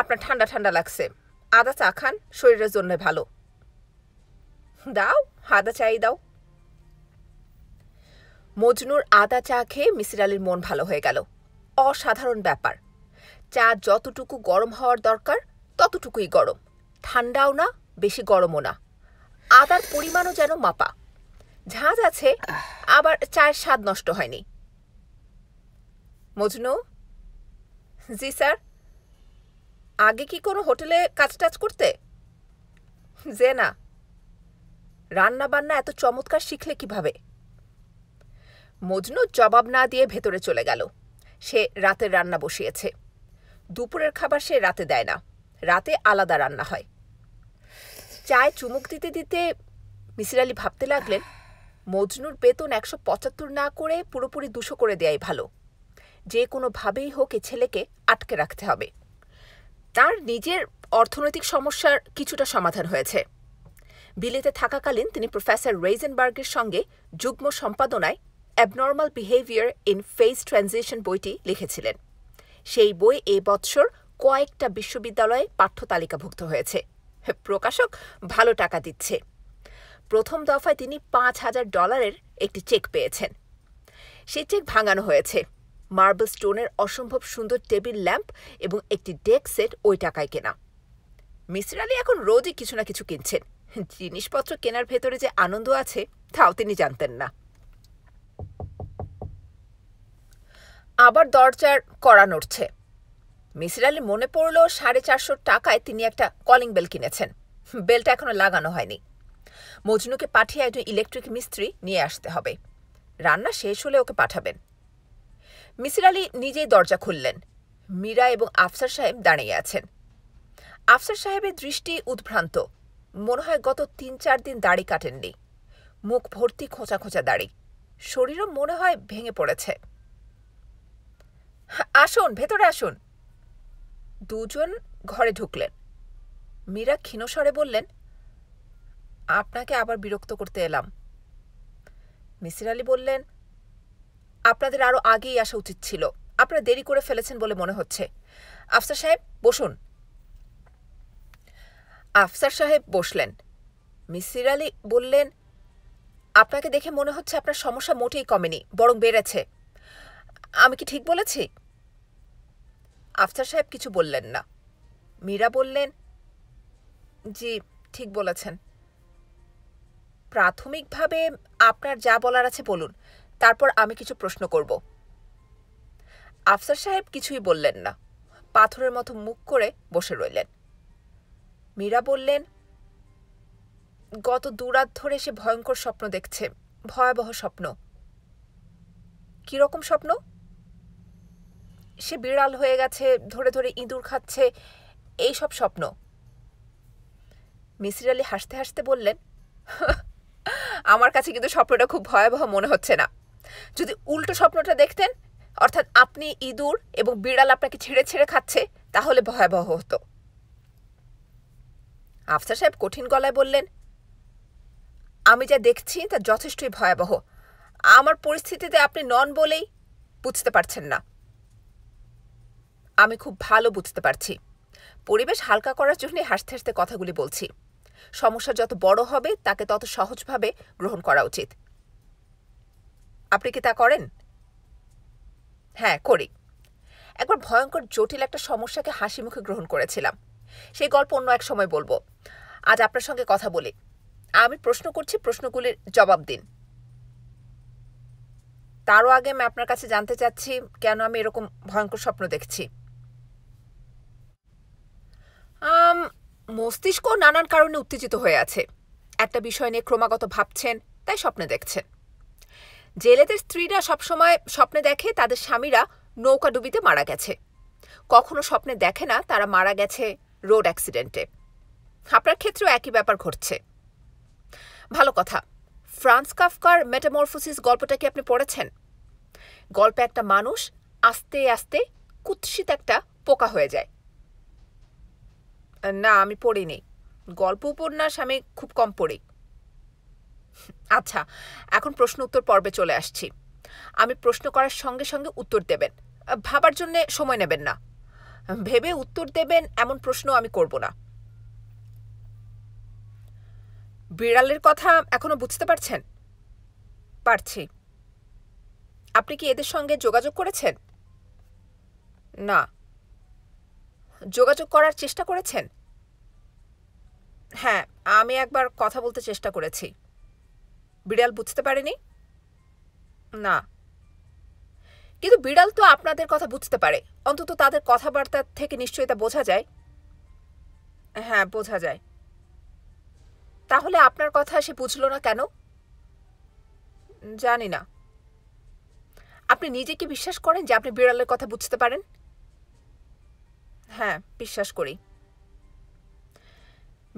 আপনার ঠান্ডা ঠান্ডা লাগছে আদা চা খান শরীরের জন্য ভালো দাও আদা চাই দাও মজনুর আদা চা খেয়ে মিসির আলীর মন ভালো হয়ে গেল অসাধারণ ব্যাপার চা যতটুকু গরম হওয়ার দরকার ততটুকুই গরম ঠান্ডাও না বেশি গরমও না আদার পরিমাণও যেন মাপা ঝাঁজ আছে আবার চায়ের স্বাদ নষ্ট হয়নি মজনু জি স্যার আগে কি কোনো হোটেলে কাজ টাজ করতে যে না রান্না বান্না এত চমৎকার শিখলে কিভাবে মজনু জবাব না দিয়ে ভেতরে চলে গেল সে রাতের রান্না বসিয়েছে দুপুরের খাবার সে রাতে দেয় না রাতে আলাদা রান্না হয় চায় চুমুক দিতে দিতে মিসির আলী ভাবতে লাগলেন মজনুর বেতন একশো পঁচাত্তর না করে পুরোপুরি দুশো করে দেয়াই ভালো যে কোনোভাবেই হোক এ ছেলেকে আটকে রাখতে হবে তার নিজের অর্থনৈতিক সমস্যার কিছুটা সমাধান হয়েছে বিলেতে থাকাকালীন তিনি প্রফেসর রেইজেনবার্গের সঙ্গে যুগ্ম সম্পাদনায় abnormal behaviour in phase transition বইটি লিখেছিলেন সেই বই এ বৎসর কয়েকটা বিশ্ববিদ্যালয়ে পাঠ্য তালিকাভুক্ত হয়েছে প্রকাশক ভালো টাকা দিচ্ছে প্রথম দফায় তিনি পাঁচ হাজার ডলারের একটি চেক পেয়েছেন সেই চেক ভাঙানো হয়েছে মার্বেল স্টোনের অসম্ভব সুন্দর টেবিল ল্যাম্প এবং একটি ডেক সেট ওই টাকায় কেনা মিসির আলী এখন রোজই কিছু না কিছু কিনছেন জিনিসপত্র কেনার ভেতরে যে আনন্দ আছে তাও তিনি জানতেন না আবার দরজার কড়া নড়ছে মিসির আলী মনে পড়ল সাড়ে চারশো টাকায় তিনি একটা কলিং বেল কিনেছেন বেলটা এখনো লাগানো হয়নি মজনুকে পাঠিয়ে একজন ইলেকট্রিক মিস্ত্রি নিয়ে আসতে হবে রান্না শেষ হলে ওকে পাঠাবেন মিসির আলী নিজেই দরজা খুললেন মীরা এবং আফসার সাহেব দাঁড়িয়ে আছেন আফসার সাহেবের দৃষ্টি উদ্ভ্রান্ত মনে হয় গত তিন চার দিন দাড়ি কাটেননি মুখ ভর্তি খোঁচা খোঁচা দাড়ি শরীরও মনে হয় ভেঙে পড়েছে আসুন ভেতরে আসুন দুজন ঘরে ঢুকলেন মীরা ক্ষীণস্বরে বললেন আপনাকে আবার বিরক্ত করতে এলাম মিসির আলী বললেন আপনাদের আরও আগেই আসা উচিত ছিল আপনারা দেরি করে ফেলেছেন বলে মনে হচ্ছে আফসার সাহেব বসুন আফসার সাহেব বসলেন মিসির আলী বললেন আপনাকে দেখে মনে হচ্ছে আপনার সমস্যা মোটেই কমেনি বরং বেড়েছে আমি কি ঠিক বলেছি আফসার সাহেব কিছু বললেন না মীরা বললেন জি ঠিক বলেছেন প্রাথমিকভাবে আপনার যা বলার আছে বলুন তারপর আমি কিছু প্রশ্ন করব আফসার সাহেব কিছুই বললেন না পাথরের মতো মুখ করে বসে রইলেন মীরা বললেন গত দুরাত ধরে সে ভয়ঙ্কর স্বপ্ন দেখছে ভয়াবহ স্বপ্ন কীরকম স্বপ্ন সে বিড়াল হয়ে গেছে ধরে ধরে ইঁদুর খাচ্ছে এই সব স্বপ্ন মিসির আলী হাসতে হাসতে বললেন আমার কাছে কিন্তু স্বপ্নটা খুব ভয়াবহ মনে হচ্ছে না যদি উল্টো স্বপ্নটা দেখতেন অর্থাৎ আপনি ইঁদুর এবং বিড়াল আপনাকে ছেড়ে ছেড়ে খাচ্ছে তাহলে ভয়াবহ হতো আফসার সাহেব কঠিন গলায় বললেন আমি যা দেখছি তা যথেষ্টই ভয়াবহ আমার পরিস্থিতিতে আপনি নন বলেই বুঝতে পারছেন না আমি খুব ভালো বুঝতে পারছি পরিবেশ হালকা করার জন্যে হাসতে হাসতে কথাগুলি বলছি সমস্যা যত বড় হবে তাকে তত সহজভাবে গ্রহণ করা উচিত আপনি কি তা করেন হ্যাঁ করি একবার ভয়ঙ্কর জটিল একটা সমস্যাকে হাসি মুখে গ্রহণ করেছিলাম সেই গল্প অন্য এক সময় বলবো আজ আপনার সঙ্গে কথা বলি আমি প্রশ্ন করছি প্রশ্নগুলির জবাব দিন তারও আগে আমি আপনার কাছে জানতে চাচ্ছি কেন আমি এরকম ভয়ঙ্কর স্বপ্ন দেখছি মস্তিষ্ক নানান কারণে উত্তেজিত হয়ে আছে একটা বিষয় নিয়ে ক্রমাগত ভাবছেন তাই স্বপ্নে দেখছেন জেলেদের স্ত্রীরা সবসময় স্বপ্নে দেখে তাদের স্বামীরা নৌকা ডুবিতে মারা গেছে কখনো স্বপ্নে দেখে না তারা মারা গেছে রোড অ্যাক্সিডেন্টে আপনার ক্ষেত্রেও একই ব্যাপার ঘটছে ভালো কথা ফ্রান্স কাফকার মেটামরফোসিস গল্পটা কি আপনি পড়েছেন গল্পে একটা মানুষ আস্তে আস্তে কুৎসিত একটা পোকা হয়ে যায় না আমি পড়িনি গল্প উপন্যাস আমি খুব কম পড়ি আচ্ছা এখন প্রশ্ন উত্তর পর্বে চলে আসছি আমি প্রশ্ন করার সঙ্গে সঙ্গে উত্তর দেবেন ভাবার জন্যে সময় নেবেন না ভেবে উত্তর দেবেন এমন প্রশ্ন আমি করব না বিড়ালের কথা এখনো বুঝতে পারছেন পারছি আপনি কি এদের সঙ্গে যোগাযোগ করেছেন না যোগাযোগ করার চেষ্টা করেছেন হ্যাঁ আমি একবার কথা বলতে চেষ্টা করেছি বিড়াল বুঝতে পারেনি না কিন্তু বিড়াল তো আপনাদের কথা বুঝতে পারে অন্তত তাদের কথাবার্তা থেকে নিশ্চয়ই তা বোঝা যায় হ্যাঁ বোঝা যায় তাহলে আপনার কথা সে বুঝলো না কেন জানি না আপনি নিজে কি বিশ্বাস করেন যে আপনি বিড়ালের কথা বুঝতে পারেন হ্যাঁ বিশ্বাস করি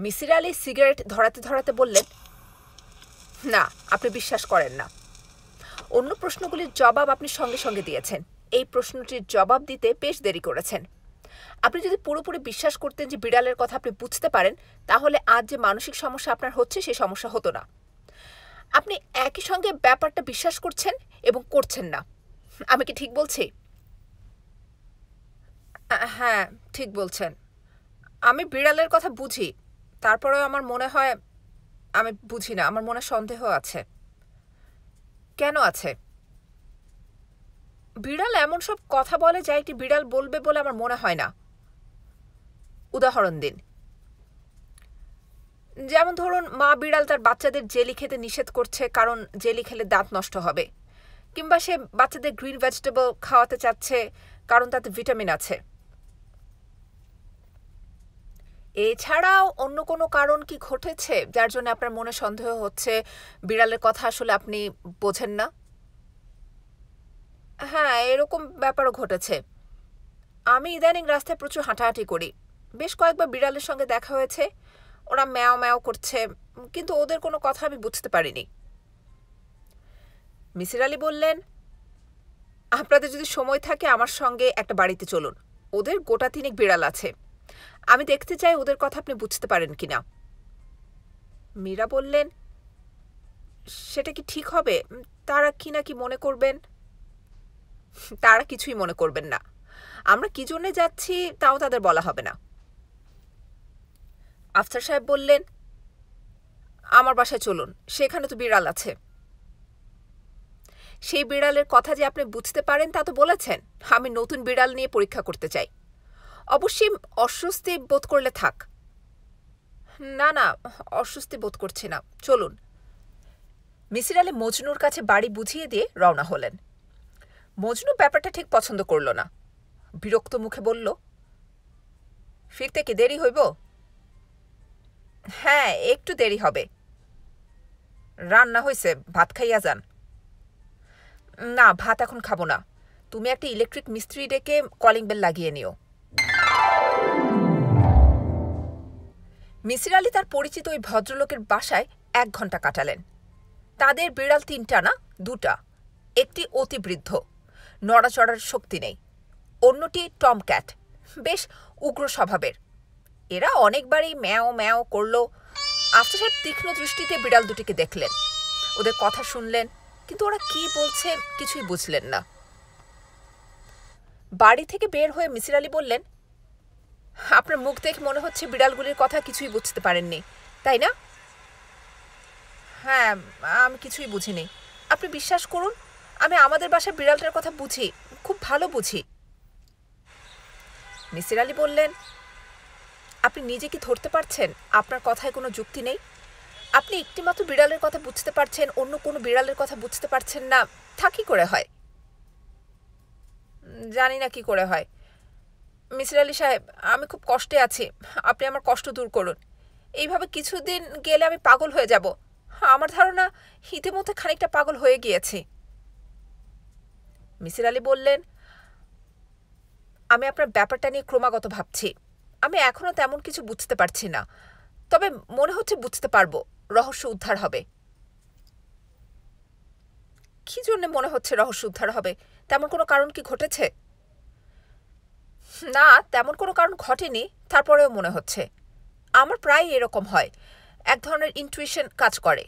মিসির আলী সিগারেট ধরাতে ধরাতে বললেন না আপনি বিশ্বাস করেন না অন্য প্রশ্নগুলির জবাব আপনি সঙ্গে সঙ্গে দিয়েছেন এই প্রশ্নটির জবাব দিতে বেশ দেরি করেছেন আপনি যদি পুরোপুরি বিশ্বাস করতেন যে বিড়ালের কথা আপনি বুঝতে পারেন তাহলে আজ যে মানসিক সমস্যা আপনার হচ্ছে সেই সমস্যা হতো না আপনি একই সঙ্গে ব্যাপারটা বিশ্বাস করছেন এবং করছেন না আমি কি ঠিক বলছি হ্যাঁ ঠিক বলছেন আমি বিড়ালের কথা বুঝি তারপরেও আমার মনে হয় আমি বুঝি না আমার মনে সন্দেহ আছে কেন আছে বিড়াল এমন সব কথা বলে যা একটি বিড়াল বলবে বলে আমার মনে হয় না উদাহরণ দিন যেমন ধরুন মা বিড়াল তার বাচ্চাদের জেলি খেতে নিষেধ করছে কারণ জেলি খেলে দাঁত নষ্ট হবে কিংবা সে বাচ্চাদের গ্রিন ভেজিটেবল খাওয়াতে চাচ্ছে কারণ তাতে ভিটামিন আছে এছাড়াও অন্য কোনো কারণ কি ঘটেছে যার জন্য আপনার মনে সন্দেহ হচ্ছে বিড়ালের কথা আসলে আপনি বোঝেন না হ্যাঁ এরকম ব্যাপারও ঘটেছে আমি ইদানিং রাস্তায় প্রচুর হাঁটাহাঁটি করি বেশ কয়েকবার বিড়ালের সঙ্গে দেখা হয়েছে ওরা ম্যাও ম্যাও করছে কিন্তু ওদের কোনো কথা আমি বুঝতে পারিনি মিসির আলী বললেন আপনাদের যদি সময় থাকে আমার সঙ্গে একটা বাড়িতে চলুন ওদের গোটা তিনেক বিড়াল আছে আমি দেখতে চাই ওদের কথা আপনি বুঝতে পারেন কি না মীরা বললেন সেটা কি ঠিক হবে তারা কি না কি মনে করবেন তারা কিছুই মনে করবেন না আমরা কি জন্যে যাচ্ছি তাও তাদের বলা হবে না আফসার সাহেব বললেন আমার বাসায় চলুন সেখানে তো বিড়াল আছে সেই বিড়ালের কথা যে আপনি বুঝতে পারেন তা তো বলেছেন আমি নতুন বিড়াল নিয়ে পরীক্ষা করতে চাই অবশ্যই অস্বস্তি বোধ করলে থাক না না অস্বস্তি বোধ করছি না চলুন মিসির আলী মজনুর কাছে বাড়ি বুঝিয়ে দিয়ে রওনা হলেন মজনু ব্যাপারটা ঠিক পছন্দ করল না বিরক্ত মুখে বলল ফিরতে কি দেরি হইব হ্যাঁ একটু দেরি হবে রান্না হয়েছে ভাত খাইয়া যান না ভাত এখন খাবো না তুমি একটা ইলেকট্রিক মিস্ত্রি ডেকে কলিং বেল লাগিয়ে নিও মিসির আলী তার পরিচিত ওই ভদ্রলোকের বাসায় এক ঘন্টা কাটালেন তাদের বিড়াল তিনটা না দুটা একটি অতিবৃদ্ধ নড়াচড়ার শক্তি নেই অন্যটি টম ক্যাট বেশ উগ্র স্বভাবের এরা অনেকবারই ম্যাও ম্যাও করল আফতার সাহেব তীক্ষ্ণ দৃষ্টিতে বিড়াল দুটিকে দেখলেন ওদের কথা শুনলেন কিন্তু ওরা কি বলছে কিছুই বুঝলেন না বাড়ি থেকে বের হয়ে মিসির আলী বললেন আপনার মুখ দেখে মনে হচ্ছে বিড়ালগুলির কথা কিছুই বুঝতে পারেননি তাই না হ্যাঁ আমি কিছুই বুঝিনি আপনি বিশ্বাস করুন আমি আমাদের বাসায় বিড়ালটার কথা বুঝি খুব ভালো বুঝি মিসির আলী বললেন আপনি নিজে কি ধরতে পারছেন আপনার কথায় কোনো যুক্তি নেই আপনি একটিমাত্র বিড়ালের কথা বুঝতে পারছেন অন্য কোনো বিড়ালের কথা বুঝতে পারছেন না থাকি কী করে হয় জানি না কি করে হয় মিসির আলী সাহেব আমি খুব কষ্টে আছি আপনি আমার কষ্ট দূর করুন এইভাবে কিছুদিন গেলে আমি পাগল হয়ে যাব আমার ধারণা ইতিমধ্যে খানিকটা পাগল হয়ে গিয়েছি মিসির আলী বললেন আমি আপনার ব্যাপারটা নিয়ে ক্রমাগত ভাবছি আমি এখনও তেমন কিছু বুঝতে পারছি না তবে মনে হচ্ছে বুঝতে পারবো রহস্য উদ্ধার হবে কি জন্য মনে হচ্ছে রহস্য উদ্ধার হবে তেমন কোনো কারণ কি ঘটেছে না তেমন কোনো কারণ ঘটেনি তারপরেও মনে হচ্ছে আমার প্রায় এরকম হয় এক ধরনের ইন্টুইশন কাজ করে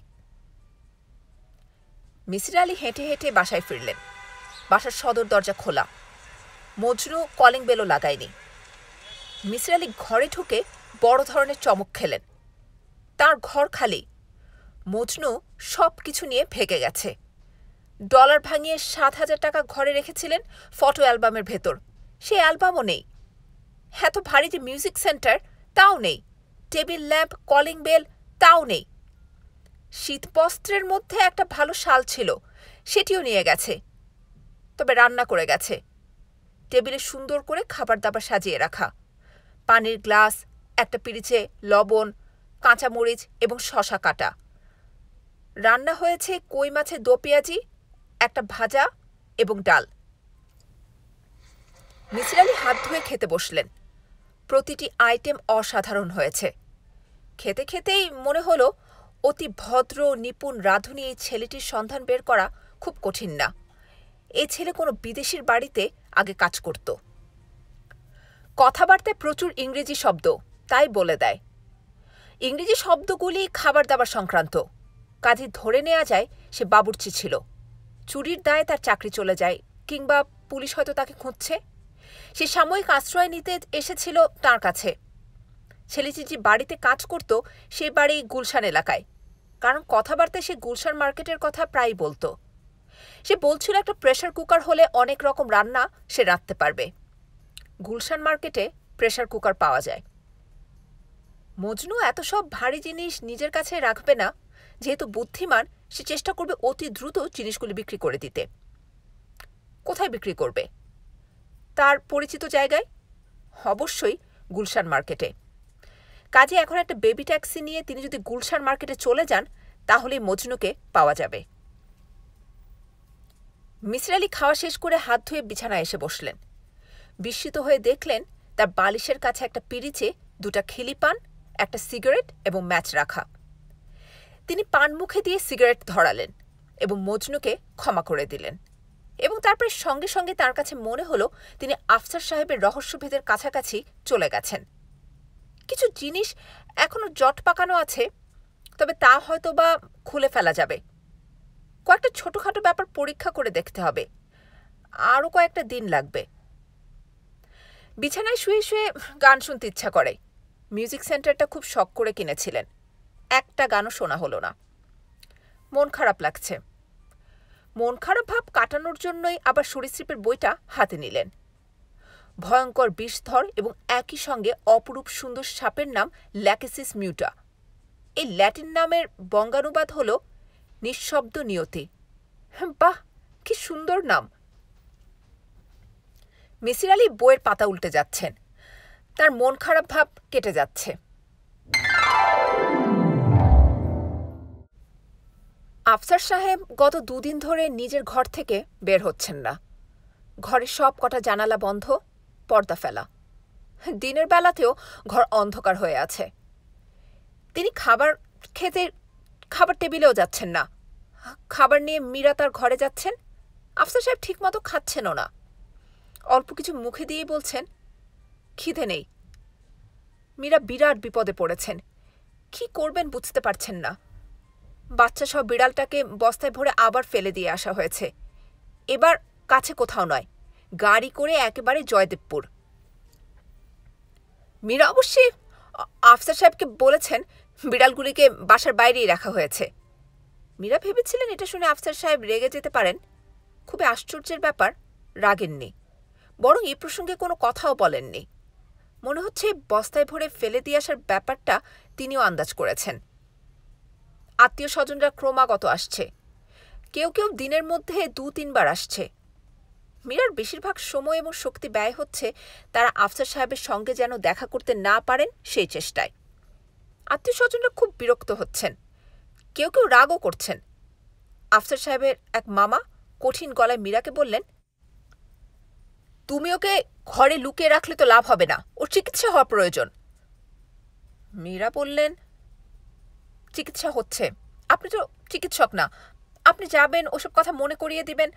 মিসির আলী হেঁটে হেঁটে বাসায় ফিরলেন বাসার সদর দরজা খোলা মজনু কলিং বেলও লাগায়নি মিসির আলী ঘরে ঢুকে বড় ধরনের চমক খেলেন তার ঘর খালি মজনু সব কিছু নিয়ে ভেগে গেছে ডলার ভাঙিয়ে সাত হাজার টাকা ঘরে রেখেছিলেন ফটো অ্যালবামের ভেতর সে অ্যালবামও নেই এত ভারী যে মিউজিক সেন্টার তাও নেই টেবিল ল্যাম্প কলিং বেল তাও নেই শীতবস্ত্রের মধ্যে একটা ভালো শাল ছিল সেটিও নিয়ে গেছে তবে রান্না করে গেছে টেবিলে সুন্দর করে খাবার দাবার সাজিয়ে রাখা পানির গ্লাস একটা পিরিচে লবণ কাঁচামরিচ এবং শশা কাটা রান্না হয়েছে কই মাছের দোপিয়াজি একটা ভাজা এবং ডাল মিসির আলি হাত ধুয়ে খেতে বসলেন প্রতিটি আইটেম অসাধারণ হয়েছে খেতে খেতেই মনে হলো অতি ভদ্র নিপুণ রাঁধুনি এই ছেলেটির সন্ধান বের করা খুব কঠিন না এ ছেলে কোনো বিদেশির বাড়িতে আগে কাজ করত কথাবার্তায় প্রচুর ইংরেজি শব্দ তাই বলে দেয় ইংরেজি শব্দগুলি খাবার দাবার সংক্রান্ত কাজে ধরে নেওয়া যায় সে বাবুর্চি ছিল চুরির দায়ে তার চাকরি চলে যায় কিংবা পুলিশ হয়তো তাকে খুঁজছে সে সাময়িক আশ্রয় নিতে এসেছিল তার কাছে ছেলেটি যে বাড়িতে কাজ করত সে বাড়ি গুলশান এলাকায় কারণ কথাবার্তায় সে গুলশান মার্কেটের কথা প্রায় বলতো সে বলছিল একটা প্রেশার কুকার হলে অনেক রকম রান্না সে রাখতে পারবে গুলশান মার্কেটে প্রেশার কুকার পাওয়া যায় মজনু এত সব ভারী জিনিস নিজের কাছে রাখবে না যেহেতু বুদ্ধিমান সে চেষ্টা করবে অতি দ্রুত জিনিসগুলি বিক্রি করে দিতে কোথায় বিক্রি করবে তার পরিচিত জায়গায় অবশ্যই গুলশান মার্কেটে কাজে এখন একটা বেবি ট্যাক্সি নিয়ে তিনি যদি গুলশান মার্কেটে চলে যান তাহলেই মজনুকে পাওয়া যাবে মিসির আলী খাওয়া শেষ করে হাত ধুয়ে বিছানায় এসে বসলেন বিস্মিত হয়ে দেখলেন তার বালিশের কাছে একটা পিরিচে দুটা খিলি পান একটা সিগারেট এবং ম্যাচ রাখা তিনি পান মুখে দিয়ে সিগারেট ধরালেন এবং মজনুকে ক্ষমা করে দিলেন এবং তারপরে সঙ্গে সঙ্গে তার কাছে মনে হলো তিনি আফসার সাহেবের রহস্যভেদের কাছাকাছি চলে গেছেন কিছু জিনিস এখনও জট পাকানো আছে তবে তা হয়তো বা খুলে ফেলা যাবে কয়েকটা ছোটোখাটো ব্যাপার পরীক্ষা করে দেখতে হবে আরও কয়েকটা দিন লাগবে বিছানায় শুয়ে শুয়ে গান শুনতে ইচ্ছা করে মিউজিক সেন্টারটা খুব শখ করে কিনেছিলেন একটা গানও শোনা হলো না মন খারাপ লাগছে মন খারাপ ভাব কাটানোর জন্যই আবার সরীসৃপের বইটা হাতে নিলেন ভয়ঙ্কর বিষধর এবং একই সঙ্গে অপরূপ সুন্দর সাপের নাম ল্যাকেসিস মিউটা এই ল্যাটিন নামের বঙ্গানুবাদ হল নিঃশব্দ নিয়তি হ্যাঁ, বাহ কি সুন্দর নাম মিসির আলী বইয়ের পাতা উল্টে যাচ্ছেন তার মন খারাপ ভাব কেটে যাচ্ছে আফসার সাহেব গত দুদিন ধরে নিজের ঘর থেকে বের হচ্ছেন না ঘরের সব কটা জানালা বন্ধ পর্দা ফেলা দিনের বেলাতেও ঘর অন্ধকার হয়ে আছে তিনি খাবার খেতে খাবার টেবিলেও যাচ্ছেন না খাবার নিয়ে মীরা তার ঘরে যাচ্ছেন আফসার সাহেব ঠিকমতো খাচ্ছেনও না অল্প কিছু মুখে দিয়ে বলছেন খিদে নেই মীরা বিরাট বিপদে পড়েছেন কি করবেন বুঝতে পারছেন না বাচ্চা সব বিড়ালটাকে বস্তায় ভরে আবার ফেলে দিয়ে আসা হয়েছে এবার কাছে কোথাও নয় গাড়ি করে একেবারে জয়দেবপুর মীরা অবশ্যই আফসার সাহেবকে বলেছেন বিড়ালগুলিকে বাসার বাইরেই রাখা হয়েছে মীরা ভেবেছিলেন এটা শুনে আফসার সাহেব রেগে যেতে পারেন খুবই আশ্চর্যের ব্যাপার রাগেননি বরং এ প্রসঙ্গে কোনো কথাও বলেননি মনে হচ্ছে বস্তায় ভরে ফেলে দিয়ে আসার ব্যাপারটা তিনিও আন্দাজ করেছেন আত্মীয় স্বজনরা ক্রমাগত আসছে কেউ কেউ দিনের মধ্যে দু তিনবার আসছে মীরার বেশিরভাগ সময় এবং শক্তি ব্যয় হচ্ছে তারা আফসার সাহেবের সঙ্গে যেন দেখা করতে না পারেন সেই চেষ্টায় আত্মীয় স্বজনরা খুব বিরক্ত হচ্ছেন কেউ কেউ রাগও করছেন আফসার সাহেবের এক মামা কঠিন গলায় মীরাকে বললেন তুমি ওকে ঘরে লুকিয়ে রাখলে তো লাভ হবে না ওর চিকিৎসা হওয়া প্রয়োজন মীরা বললেন চিকিৎসা হচ্ছে আপনি তো চিকিৎসক না আপনি যাবেন ওসব কথা মনে করিয়ে দিবেন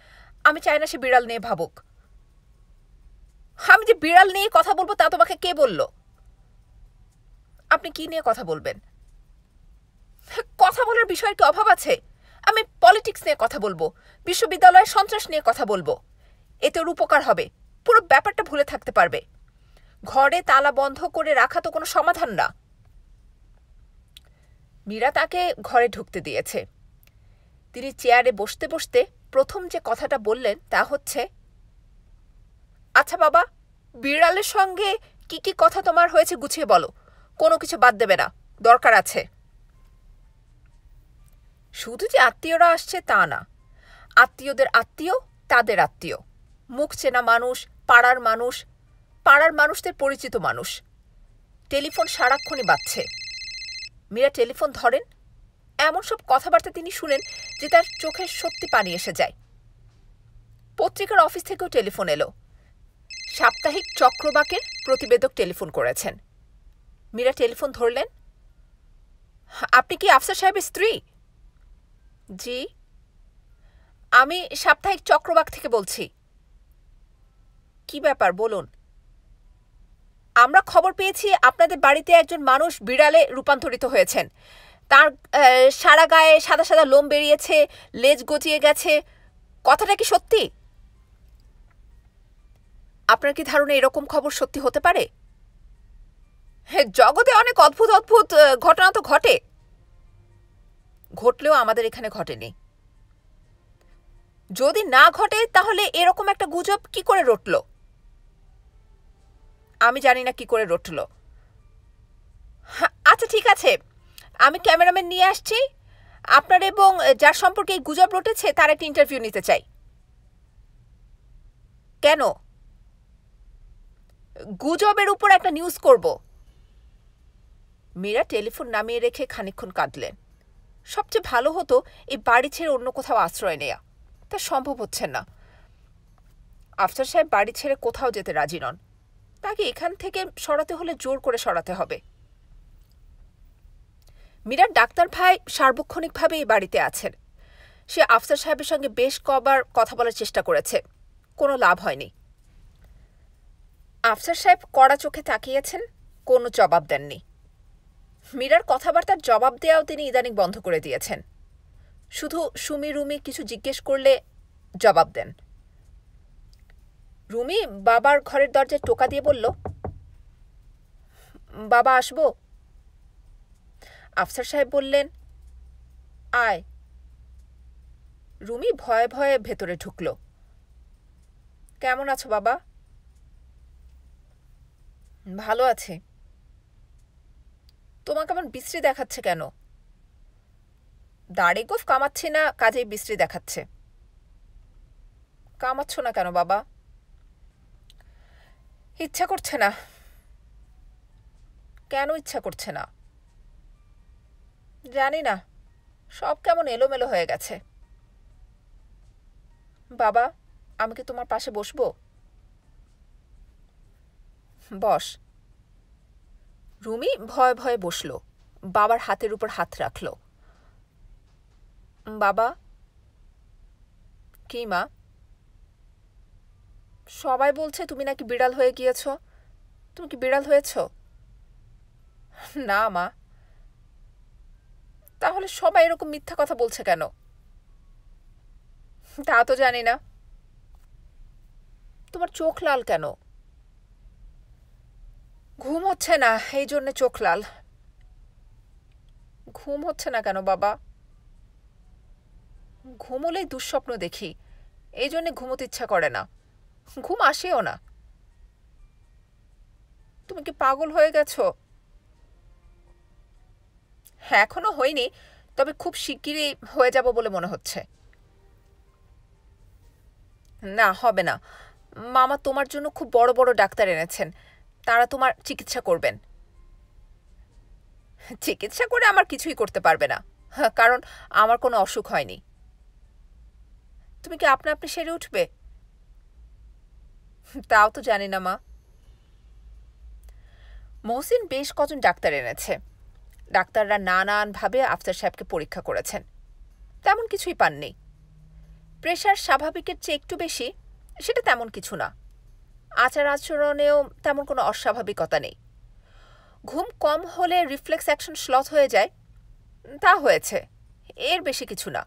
আমি চাই না সে বিড়াল নিয়ে ভাবুক আমি যে বিড়াল নিয়ে কথা বলবো তা তোমাকে কে বলল আপনি কি নিয়ে কথা বলবেন কথা বলার বিষয়ের কি অভাব আছে আমি পলিটিক্স নিয়ে কথা বলবো বিশ্ববিদ্যালয়ের সন্ত্রাস নিয়ে কথা বলবো এতে ওর উপকার হবে পুরো ব্যাপারটা ভুলে থাকতে পারবে ঘরে তালা বন্ধ করে রাখা তো কোনো সমাধান না মীরা তাকে ঘরে ঢুকতে দিয়েছে তিনি চেয়ারে বসতে বসতে প্রথম যে কথাটা বললেন তা হচ্ছে আচ্ছা বাবা বিড়ালের সঙ্গে কি কি কথা তোমার হয়েছে গুছিয়ে বলো কোনো কিছু বাদ দেবে না দরকার আছে শুধু যে আত্মীয়রা আসছে তা না আত্মীয়দের আত্মীয় তাদের আত্মীয় মুখ চেনা মানুষ পাড়ার মানুষ পাড়ার মানুষদের পরিচিত মানুষ টেলিফোন সারাক্ষণই বাজছে মীরা টেলিফোন ধরেন এমন সব কথাবার্তা তিনি শুনেন যে তার চোখের সত্যি পানি এসে যায় পত্রিকার অফিস থেকেও টেলিফোন এলো সাপ্তাহিক চক্রবাকের প্রতিবেদক টেলিফোন করেছেন মীরা টেলিফোন ধরলেন আপনি কি আফসার সাহেবের স্ত্রী জি আমি সাপ্তাহিক চক্রবাক থেকে বলছি কি ব্যাপার বলুন আমরা খবর পেয়েছি আপনাদের বাড়িতে একজন মানুষ বিড়ালে রূপান্তরিত হয়েছেন তার সারা গায়ে সাদা সাদা লোম বেরিয়েছে লেজ গজিয়ে গেছে কথাটা কি সত্যি আপনার কি ধারণা এরকম খবর সত্যি হতে পারে হ্যাঁ জগতে অনেক অদ্ভুত অদ্ভুত ঘটনা তো ঘটে ঘটলেও আমাদের এখানে ঘটেনি যদি না ঘটে তাহলে এরকম একটা গুজব কি করে রটলো আমি জানি না কি করে রটল হ্যাঁ, আচ্ছা ঠিক আছে আমি ক্যামেরাম্যান নিয়ে আসছি আপনার এবং যার সম্পর্কে এই গুজব রটেছে তার একটা ইন্টারভিউ নিতে চাই কেন গুজবের উপর একটা নিউজ করব মীরা টেলিফোন নামিয়ে রেখে খানিক্ষণ কাঁদলেন সবচেয়ে ভালো হতো এই বাড়ি ছেড়ে অন্য কোথাও আশ্রয় নেয়া তা সম্ভব হচ্ছে না আফসার সাহেব বাড়ি ছেড়ে কোথাও যেতে রাজি নন তাকে এখান থেকে সরাতে হলে জোর করে সরাতে হবে মীরার ডাক্তার ভাই সার্বক্ষণিকভাবে এই বাড়িতে আছেন সে আফসার সাহেবের সঙ্গে বেশ কবার কথা বলার চেষ্টা করেছে কোনো লাভ হয়নি আফসার সাহেব কড়া চোখে তাকিয়েছেন কোনো জবাব দেননি মীরার কথাবার্তার জবাব দেওয়াও তিনি ইদানিং বন্ধ করে দিয়েছেন শুধু সুমি রুমি কিছু জিজ্ঞেস করলে জবাব দেন রুমি বাবার ঘরের দরজায় টোকা দিয়ে বলল বাবা আসবো আফসার সাহেব বললেন আয় রুমি ভয়ে ভয়ে ভেতরে ঢুকল কেমন আছো বাবা ভালো আছে তোমাকে আমার বিশ্রী দেখাচ্ছে কেন দাড়ি গোফ কামাচ্ছি না কাজেই বিশ্রী দেখাচ্ছে কামাচ্ছ না কেন বাবা ইচ্ছা করছে না কেন ইচ্ছা করছে না জানি না সব কেমন এলোমেলো হয়ে গেছে বাবা আমি কি তোমার পাশে বসবো বস রুমি ভয়ে ভয়ে বসল বাবার হাতের উপর হাত রাখল বাবা কি মা সবাই বলছে তুমি নাকি বিড়াল হয়ে গিয়েছ তুমি কি বিড়াল হয়েছ না মা তাহলে সবাই এরকম মিথ্যা কথা বলছে কেন তা তো জানি না তোমার চোখ লাল কেন ঘুম হচ্ছে না এই জন্যে চোখ লাল ঘুম হচ্ছে না কেন বাবা ঘুমলেই দুঃস্বপ্ন দেখি এই জন্যে ঘুমোতে ইচ্ছা করে না ঘুম আসেও না তুমি কি পাগল হয়ে গেছো হ্যাঁ এখনো হয়নি তবে খুব শিগগিরই হয়ে যাব বলে মনে হচ্ছে না হবে না মামা তোমার জন্য খুব বড় বড় ডাক্তার এনেছেন তারা তোমার চিকিৎসা করবেন চিকিৎসা করে আমার কিছুই করতে পারবে না হ্যাঁ, কারণ আমার কোনো অসুখ হয়নি তুমি কি আপনা আপনি সেরে উঠবে তাও তো জানি না মা মহসিন বেশ কজন ডাক্তার এনেছে ডাক্তাররা নানানভাবে আফতার সাহেবকে পরীক্ষা করেছেন তেমন কিছুই পাননি প্রেশার স্বাভাবিকের চেয়ে একটু বেশি সেটা তেমন কিছু না আচার আচরণেও তেমন কোনো অস্বাভাবিকতা নেই ঘুম কম হলে রিফ্লেক্স অ্যাকশন স্লথ হয়ে যায় তা হয়েছে এর বেশি কিছু না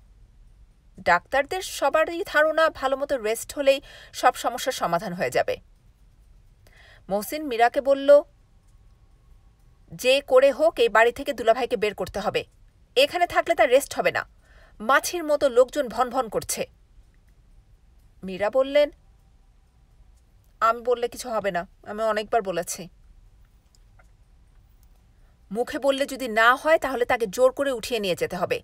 ডাক্তারদের সবারই ধারণা ভালো মতো রেস্ট হলেই সব সমস্যার সমাধান হয়ে যাবে মহসিন মীরাকে বলল যে করে হোক এই বাড়ি থেকে দুলাভাইকে বের করতে হবে এখানে থাকলে তার রেস্ট হবে না মাছির মতো লোকজন ভন ভন করছে মীরা বললেন আমি বললে কিছু হবে না আমি অনেকবার বলেছি মুখে বললে যদি না হয় তাহলে তাকে জোর করে উঠিয়ে নিয়ে যেতে হবে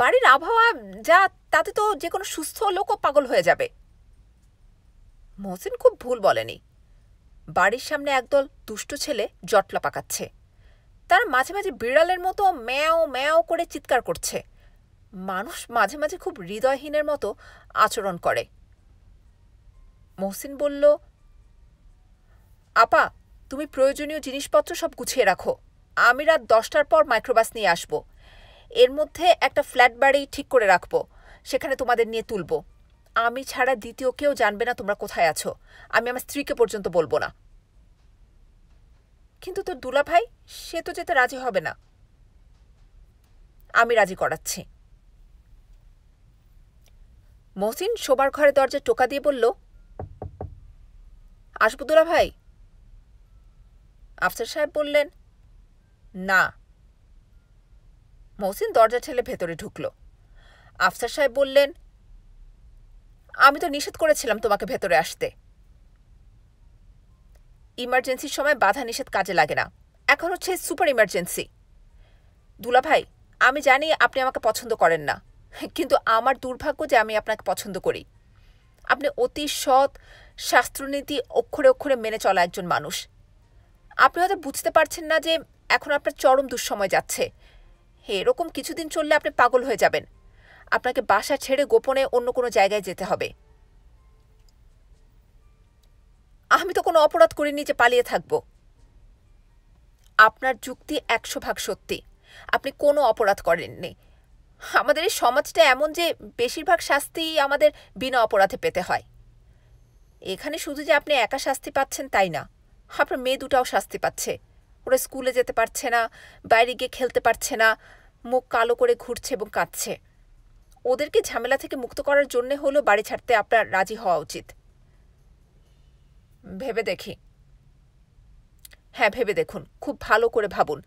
বাড়ির আবহাওয়া যা তাতে তো যে কোনো সুস্থ লোকও পাগল হয়ে যাবে মহসিন খুব ভুল বলেনি বাড়ির সামনে একদল দুষ্ট ছেলে জটলা পাকাচ্ছে তারা মাঝে মাঝে বিড়ালের মতো ম্যাও ম্যাও করে চিৎকার করছে মানুষ মাঝে মাঝে খুব হৃদয়হীনের মতো আচরণ করে মহসিন বলল আপা তুমি প্রয়োজনীয় জিনিসপত্র সব গুছিয়ে রাখো আমি রাত দশটার পর মাইক্রোবাস নিয়ে আসবো এর মধ্যে একটা ফ্ল্যাট বাড়ি ঠিক করে রাখবো সেখানে তোমাদের নিয়ে তুলবো আমি ছাড়া দ্বিতীয় কেউ জানবে না তোমরা কোথায় আছো আমি আমার স্ত্রীকে পর্যন্ত বলবো না কিন্তু তোর দুলা ভাই সে তো যেতে রাজি হবে না আমি রাজি করাচ্ছি মহসিন শোবার ঘরে দরজায় টোকা দিয়ে বলল আসবো দুলা ভাই আফসার সাহেব বললেন না মহসিন দরজা ঠেলে ভেতরে ঢুকল আফসার সাহেব বললেন আমি তো নিষেধ করেছিলাম তোমাকে ভেতরে আসতে ইমার্জেন্সির সময় বাধা নিষেধ কাজে লাগে না এখন হচ্ছে সুপার ইমার্জেন্সি দুলাভাই আমি জানি আপনি আমাকে পছন্দ করেন না কিন্তু আমার দুর্ভাগ্য যে আমি আপনাকে পছন্দ করি আপনি অতি সৎ শাস্ত্রনীতি অক্ষরে অক্ষরে মেনে চলা একজন মানুষ আপনি হয়তো বুঝতে পারছেন না যে এখন আপনার চরম দুঃসময় যাচ্ছে হে এরকম কিছুদিন চললে আপনি পাগল হয়ে যাবেন আপনাকে বাসা ছেড়ে গোপনে অন্য কোনো জায়গায় যেতে হবে আমি তো কোনো অপরাধ করিনি যে পালিয়ে থাকব আপনার যুক্তি একশো ভাগ সত্যি আপনি কোনো অপরাধ করেননি আমাদের এই সমাজটা এমন যে বেশিরভাগ শাস্তিই আমাদের বিনা অপরাধে পেতে হয় এখানে শুধু যে আপনি একা শাস্তি পাচ্ছেন তাই না আপনার মেয়ে দুটাও শাস্তি পাচ্ছে ওরা স্কুলে যেতে পারছে না বাইরে গিয়ে খেলতে পারছে না মুখ কালো করে ঘুরছে এবং কাঁদছে ওদেরকে ঝামেলা থেকে মুক্ত করার জন্যে হলো বাড়ি ছাড়তে আপনার রাজি হওয়া উচিত ভেবে দেখি হ্যাঁ ভেবে দেখুন খুব ভালো করে ভাবুন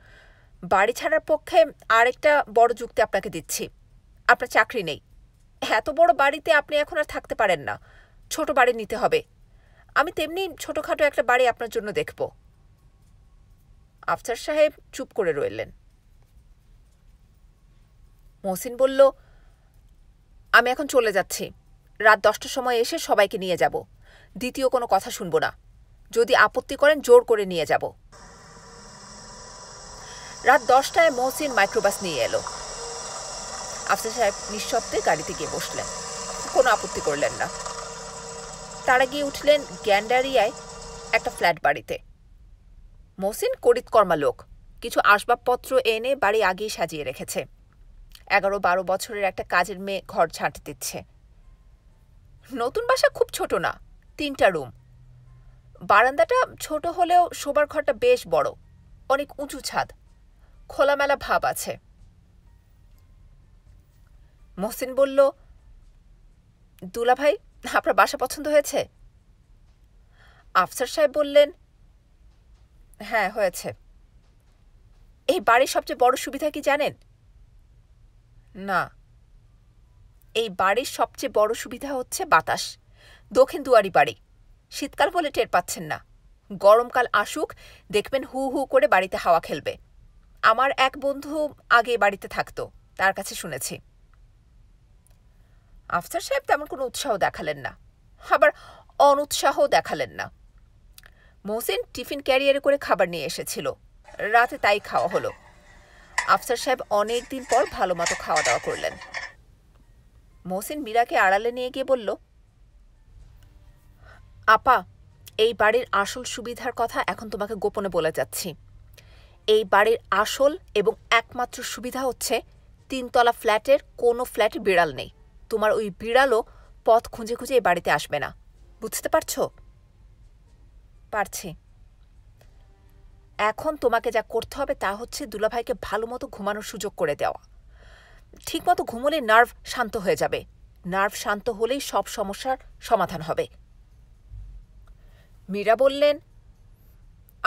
বাড়ি ছাড়ার পক্ষে আরেকটা বড় যুক্তি আপনাকে দিচ্ছি আপনার চাকরি নেই এত বড় বাড়িতে আপনি এখন আর থাকতে পারেন না ছোট বাড়ি নিতে হবে আমি তেমনি ছোটোখাটো একটা বাড়ি আপনার জন্য দেখবো আফসার সাহেব চুপ করে রইলেন মহসিন বলল আমি এখন চলে যাচ্ছি রাত দশটার সময় এসে সবাইকে নিয়ে যাব দ্বিতীয় কোনো কথা শুনব না যদি আপত্তি করেন জোর করে নিয়ে যাব রাত দশটায় মহসিন মাইক্রোবাস নিয়ে এলো আফসার সাহেব নিঃশব্দে গাড়িতে গিয়ে বসলেন কোনো আপত্তি করলেন না তারা গিয়ে উঠলেন গ্যান্ডারিয়ায় একটা ফ্ল্যাট বাড়িতে মোসিন করিতকর্মা লোক কিছু আসবাবপত্র এনে বাড়ি আগেই সাজিয়ে রেখেছে এগারো বারো বছরের একটা কাজের মেয়ে ঘর ছাঁট দিচ্ছে নতুন বাসা খুব ছোট না তিনটা রুম বারান্দাটা ছোট হলেও শোবার ঘরটা বেশ বড় অনেক উঁচু ছাদ খোলামেলা ভাব আছে মহসিন বলল দুলা ভাই আপনার বাসা পছন্দ হয়েছে আফসার সাহেব বললেন হ্যাঁ হয়েছে এই বাড়ির সবচেয়ে বড় সুবিধা কি জানেন না এই বাড়ির সবচেয়ে বড় সুবিধা হচ্ছে বাতাস দক্ষিণ দুয়ারি বাড়ি শীতকাল বলে টের পাচ্ছেন না গরমকাল আসুক দেখবেন হু হু করে বাড়িতে হাওয়া খেলবে আমার এক বন্ধু আগে বাড়িতে থাকতো তার কাছে শুনেছি আফসার সাহেব তেমন কোনো উৎসাহ দেখালেন না আবার অনুৎসাহ দেখালেন না মোসেন টিফিন ক্যারিয়ারে করে খাবার নিয়ে এসেছিল রাতে তাই খাওয়া হলো আফসার সাহেব অনেক দিন পর ভালো মতো খাওয়া দাওয়া করলেন মোসেন মীরাকে আড়ালে নিয়ে গিয়ে বলল আপা এই বাড়ির আসল সুবিধার কথা এখন তোমাকে গোপনে বলে যাচ্ছি এই বাড়ির আসল এবং একমাত্র সুবিধা হচ্ছে তিনতলা ফ্ল্যাটের কোনো ফ্ল্যাটে বিড়াল নেই তোমার ওই বিড়ালও পথ খুঁজে খুঁজে এই বাড়িতে আসবে না বুঝতে পারছো পারছি এখন তোমাকে যা করতে হবে তা হচ্ছে দুলাভাইকে ভালো মতো ঘুমানোর সুযোগ করে দেওয়া ঠিকমতো ঘুমোলে নার্ভ শান্ত হয়ে যাবে নার্ভ শান্ত হলেই সব সমস্যার সমাধান হবে মীরা বললেন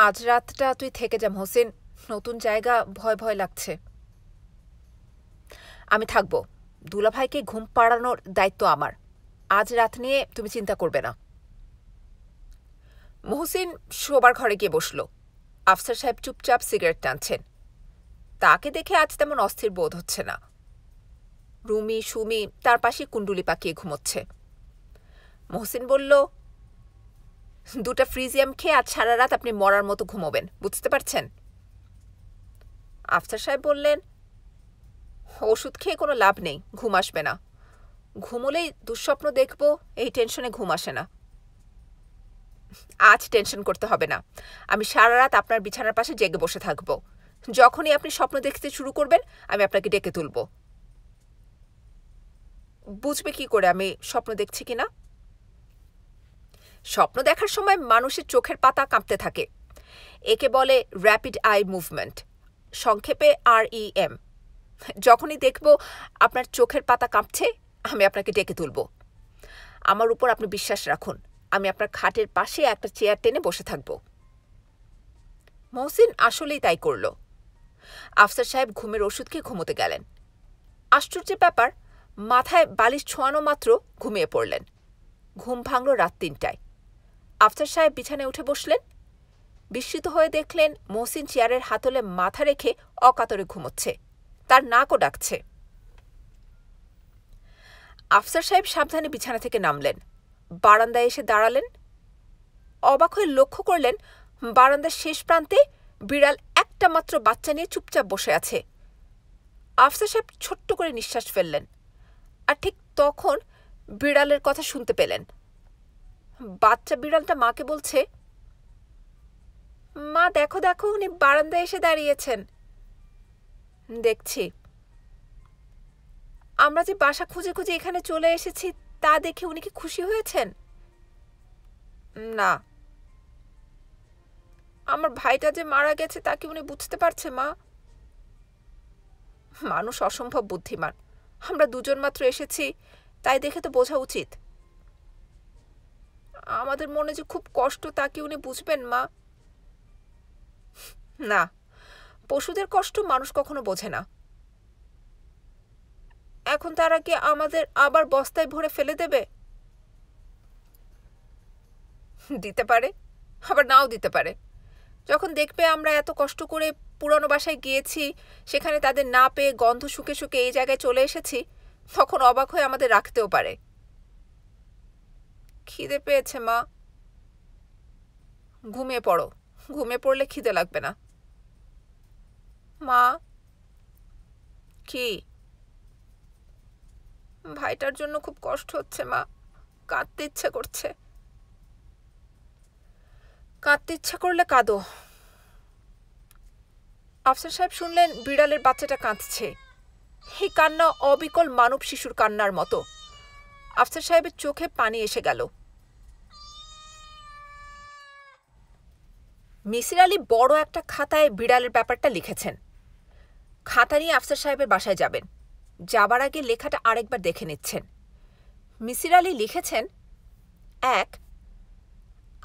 আজ রাতটা তুই থেকে যা হোসেন নতুন জায়গা ভয় ভয় লাগছে আমি থাকব দুলাভাইকে ঘুম পাড়ানোর দায়িত্ব আমার আজ রাত নিয়ে তুমি চিন্তা করবে না মোহসিন শোবার ঘরে গিয়ে বসল আফসার সাহেব চুপচাপ সিগারেট টানছেন তাকে দেখে আজ তেমন অস্থির বোধ হচ্ছে না রুমি সুমি তার পাশে কুণ্ডুলি পাকিয়ে ঘুমোচ্ছে মহসিন বলল দুটা ফ্রিজিয়াম খেয়ে আজ সারা রাত আপনি মরার মতো ঘুমোবেন বুঝতে পারছেন আফসার সাহেব বললেন ওষুধ খেয়ে কোনো লাভ নেই ঘুম আসবে না ঘুমোলেই দুঃস্বপ্ন দেখব এই টেনশনে ঘুম আসে না আজ টেনশন করতে হবে না আমি সারা রাত আপনার বিছানার পাশে জেগে বসে থাকব যখনই আপনি স্বপ্ন দেখতে শুরু করবেন আমি আপনাকে ডেকে তুলব বুঝবে কি করে আমি স্বপ্ন দেখছি কি না স্বপ্ন দেখার সময় মানুষের চোখের পাতা কাঁপতে থাকে একে বলে র্যাপিড আই মুভমেন্ট সংক্ষেপে আর ই এম যখনই দেখব আপনার চোখের পাতা কাঁপছে আমি আপনাকে ডেকে তুলব আমার উপর আপনি বিশ্বাস রাখুন আমি আপনার খাটের পাশে একটা চেয়ার টেনে বসে থাকব মহসিন আসলেই তাই করল আফসার সাহেব ঘুমের ওষুধ খেয়ে ঘুমোতে গেলেন আশ্চর্যের ব্যাপার মাথায় বালিশ ছোঁয়ানো মাত্র ঘুমিয়ে পড়লেন ঘুম ভাঙল রাত তিনটায় আফসার সাহেব বিছানায় উঠে বসলেন বিস্মিত হয়ে দেখলেন মহসিন চেয়ারের হাতলে মাথা রেখে অকাতরে ঘুমোচ্ছে তার নাকও ডাকছে আফসার সাহেব সাবধানে বিছানা থেকে নামলেন বারান্দায় এসে দাঁড়ালেন অবাক হয়ে লক্ষ্য করলেন বারান্দার শেষ প্রান্তে বিড়াল একটা মাত্র বাচ্চা নিয়ে চুপচাপ বসে আছে আফসার সাহেব ছোট্ট করে নিঃশ্বাস ফেললেন আর ঠিক তখন বিড়ালের কথা শুনতে পেলেন বাচ্চা বিড়ালটা মাকে বলছে মা দেখো দেখো উনি বারান্দায় এসে দাঁড়িয়েছেন দেখছি আমরা যে বাসা খুঁজে খুঁজে এখানে চলে এসেছি তা দেখে উনি কি খুশি হয়েছেন না আমার ভাইটা যে মারা গেছে তা কি উনি বুঝতে পারছে মা মানুষ অসম্ভব বুদ্ধিমান আমরা দুজন মাত্র এসেছি তাই দেখে তো বোঝা উচিত আমাদের মনে যে খুব কষ্ট তা কি উনি বুঝবেন মা না পশুদের কষ্ট মানুষ কখনো বোঝে না এখন তারা কি আমাদের আবার বস্তায় ভরে ফেলে দেবে দিতে পারে আবার নাও দিতে পারে যখন দেখবে আমরা এত কষ্ট করে পুরনো বাসায় গিয়েছি সেখানে তাদের না পেয়ে গন্ধ শুকে শুকে এই জায়গায় চলে এসেছি তখন অবাক হয়ে আমাদের রাখতেও পারে খিদে পেয়েছে মা ঘুমিয়ে পড়ো ঘুমিয়ে পড়লে খিদে লাগবে না মা কি ভাইটার জন্য খুব কষ্ট হচ্ছে মা কাঁদতে ইচ্ছা করছে কাঁদতে ইচ্ছা করলে কাঁদো আফসার সাহেব শুনলেন বিড়ালের বাচ্চাটা কাঁদছে এই কান্না অবিকল মানব শিশুর কান্নার মতো আফসার সাহেবের চোখে পানি এসে গেল মিসির আলী বড় একটা খাতায় বিড়ালের ব্যাপারটা লিখেছেন খাতা নিয়ে আফসার সাহেবের বাসায় যাবেন যাবার আগে লেখাটা আরেকবার দেখে নিচ্ছেন মিসির আলী লিখেছেন এক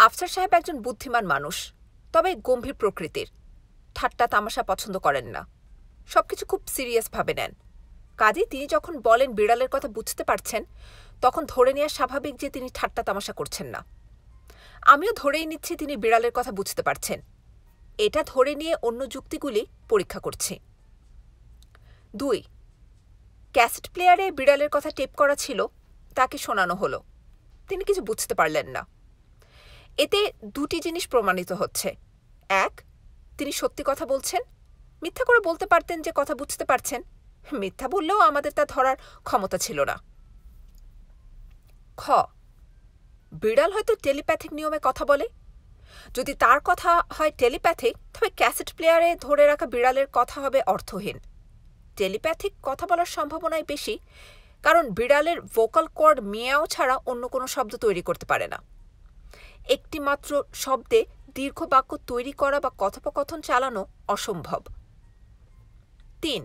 আফসার সাহেব একজন বুদ্ধিমান মানুষ তবে গম্ভীর প্রকৃতির ঠাট্টা তামাশা পছন্দ করেন না সবকিছু খুব সিরিয়াসভাবে নেন কাজেই তিনি যখন বলেন বিড়ালের কথা বুঝতে পারছেন তখন ধরে নেওয়া স্বাভাবিক যে তিনি ঠাট্টা তামাশা করছেন না আমিও ধরেই নিচ্ছি তিনি বিড়ালের কথা বুঝতে পারছেন এটা ধরে নিয়ে অন্য যুক্তিগুলি পরীক্ষা করছি দুই ক্যাসেট প্লেয়ারে বিড়ালের কথা টেপ করা ছিল তাকে শোনানো হলো তিনি কিছু বুঝতে পারলেন না এতে দুটি জিনিস প্রমাণিত হচ্ছে এক তিনি সত্যি কথা বলছেন মিথ্যা করে বলতে পারতেন যে কথা বুঝতে পারছেন মিথ্যা বললেও আমাদের তা ধরার ক্ষমতা ছিল না খ বিড়াল হয়তো টেলিপ্যাথিক নিয়মে কথা বলে যদি তার কথা হয় টেলিপ্যাথিক তবে ক্যাসেট প্লেয়ারে ধরে রাখা বিড়ালের কথা হবে অর্থহীন টেলিপ্যাথিক কথা বলার সম্ভাবনাই বেশি কারণ বিড়ালের ভোকাল কর্ড মিয়াও ছাড়া অন্য কোনো শব্দ তৈরি করতে পারে না একটি মাত্র শব্দে দীর্ঘ বাক্য তৈরি করা বা কথোপকথন চালানো অসম্ভব তিন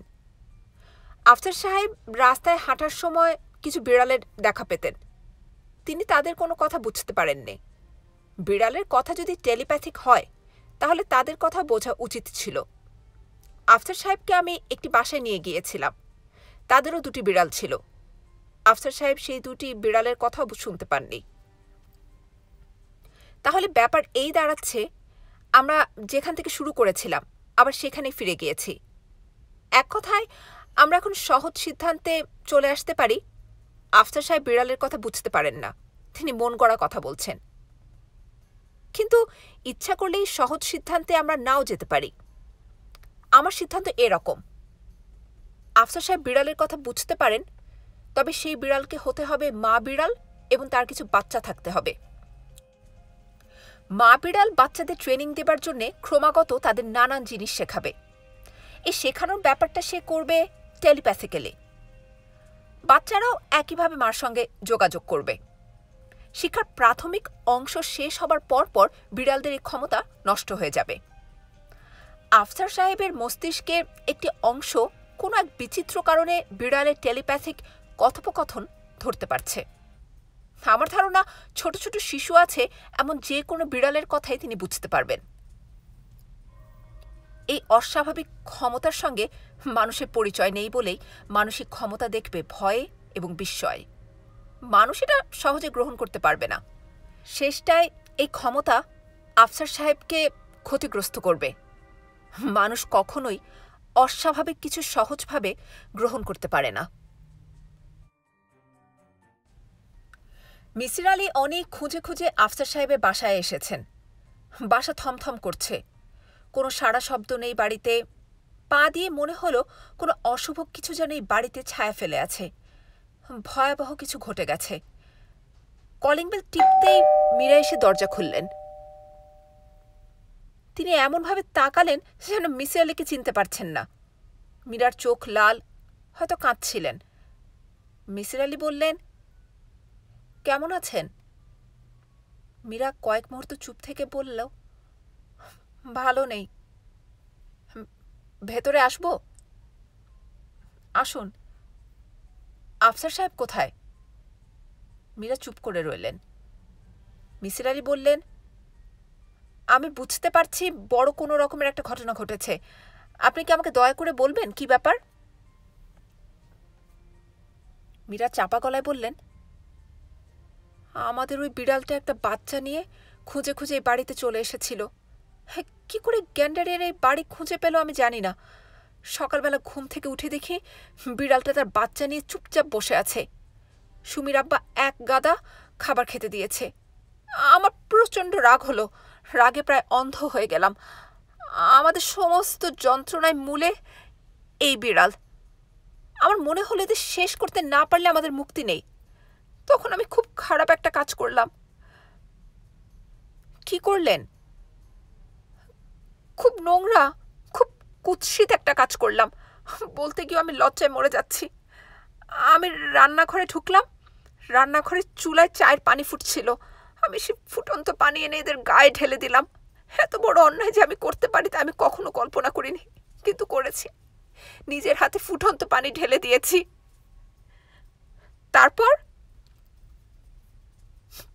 আফসার সাহেব রাস্তায় হাঁটার সময় কিছু বিড়ালের দেখা পেতেন তিনি তাদের কোনো কথা বুঝতে পারেননি বিড়ালের কথা যদি টেলিপ্যাথিক হয় তাহলে তাদের কথা বোঝা উচিত ছিল আফসার সাহেবকে আমি একটি বাসায় নিয়ে গিয়েছিলাম তাদেরও দুটি বিড়াল ছিল আফসার সাহেব সেই দুটি বিড়ালের কথাও শুনতে পাননি তাহলে ব্যাপার এই দাঁড়াচ্ছে আমরা যেখান থেকে শুরু করেছিলাম আবার সেখানে ফিরে গিয়েছি এক কথায় আমরা এখন সহজ সিদ্ধান্তে চলে আসতে পারি আফসার সাহেব বিড়ালের কথা বুঝতে পারেন না তিনি মন গড়া কথা বলছেন কিন্তু ইচ্ছা করলেই সহজ সিদ্ধান্তে আমরা নাও যেতে পারি আমার সিদ্ধান্ত এরকম আফসার সাহেব বিড়ালের কথা বুঝতে পারেন তবে সেই বিড়ালকে হতে হবে মা বিড়াল এবং তার কিছু বাচ্চা থাকতে হবে মা বিড়াল বাচ্চাদের ট্রেনিং দেবার জন্য ক্রমাগত তাদের নানান জিনিস শেখাবে এই শেখানোর ব্যাপারটা সে করবে টেলিপ্যাথিক্যালি বাচ্চারাও একইভাবে মার সঙ্গে যোগাযোগ করবে শিক্ষার প্রাথমিক অংশ শেষ হবার পরপর বিড়ালদের এই ক্ষমতা নষ্ট হয়ে যাবে আফসার সাহেবের মস্তিষ্কের একটি অংশ কোনো এক বিচিত্র কারণে বিড়ালের টেলিপ্যাথিক কথোপকথন ধরতে পারছে আমার ধারণা ছোট ছোট শিশু আছে এমন যে কোনো বিড়ালের কথাই তিনি বুঝতে পারবেন এই অস্বাভাবিক ক্ষমতার সঙ্গে মানুষের পরিচয় নেই বলেই মানসিক ক্ষমতা দেখবে ভয়ে এবং বিস্ময়ে মানুষ এটা সহজে গ্রহণ করতে পারবে না শেষটায় এই ক্ষমতা আফসার সাহেবকে ক্ষতিগ্রস্ত করবে মানুষ কখনোই অস্বাভাবিক কিছু সহজভাবে গ্রহণ করতে পারে না মিসির আলী অনেক খুঁজে খুঁজে আফসার সাহেবের বাসায় এসেছেন বাসা থমথম করছে কোনো সারা শব্দ নেই বাড়িতে পা দিয়ে মনে হলো কোনো অশুভ কিছু যেন এই বাড়িতে ছায়া ফেলে আছে ভয়াবহ কিছু ঘটে গেছে কলিং বেল টিপতেই মীরা এসে দরজা খুললেন তিনি এমনভাবে তাকালেন সে যেন মিসি আলিকে চিনতে পারছেন না মীরার চোখ লাল হয়তো কাঁদছিলেন মিসির আলি বললেন কেমন আছেন মীরা কয়েক মুহূর্ত চুপ থেকে বলল ভালো নেই ভেতরে আসব আসুন আফসার সাহেব কোথায় মীরা চুপ করে রইলেন মিসির আলি বললেন আমি বুঝতে পারছি বড় কোনো রকমের একটা ঘটনা ঘটেছে আপনি কি আমাকে দয়া করে বলবেন কি ব্যাপার মীরা চাপা গলায় বললেন আমাদের ওই বিড়ালটা একটা বাচ্চা নিয়ে খুঁজে খুঁজে এই বাড়িতে চলে এসেছিল হ্যাঁ কী করে গ্যান্ডারিয়ার এই বাড়ি খুঁজে পেল আমি জানি না সকালবেলা ঘুম থেকে উঠে দেখি বিড়ালটা তার বাচ্চা নিয়ে চুপচাপ বসে আছে সুমির আব্বা এক গাদা খাবার খেতে দিয়েছে আমার প্রচণ্ড রাগ হলো রাগে প্রায় অন্ধ হয়ে গেলাম আমাদের সমস্ত যন্ত্রণায় মূলে এই বিড়াল আমার মনে হলো এদের শেষ করতে না পারলে আমাদের মুক্তি নেই তখন আমি খুব খারাপ একটা কাজ করলাম কি করলেন খুব নোংরা খুব কুৎসিত একটা কাজ করলাম বলতে গিয়েও আমি লজ্জায় মরে যাচ্ছি আমি রান্নাঘরে ঢুকলাম রান্নাঘরে চুলায় চায়ের পানি ফুটছিল আমি সে ফুটন্ত পানি এনে এদের গায়ে ঢেলে দিলাম এত বড় অন্যায় যে আমি করতে পারি তা আমি কখনো কল্পনা করিনি কিন্তু করেছি নিজের হাতে ফুটন্ত পানি ঢেলে দিয়েছি তারপর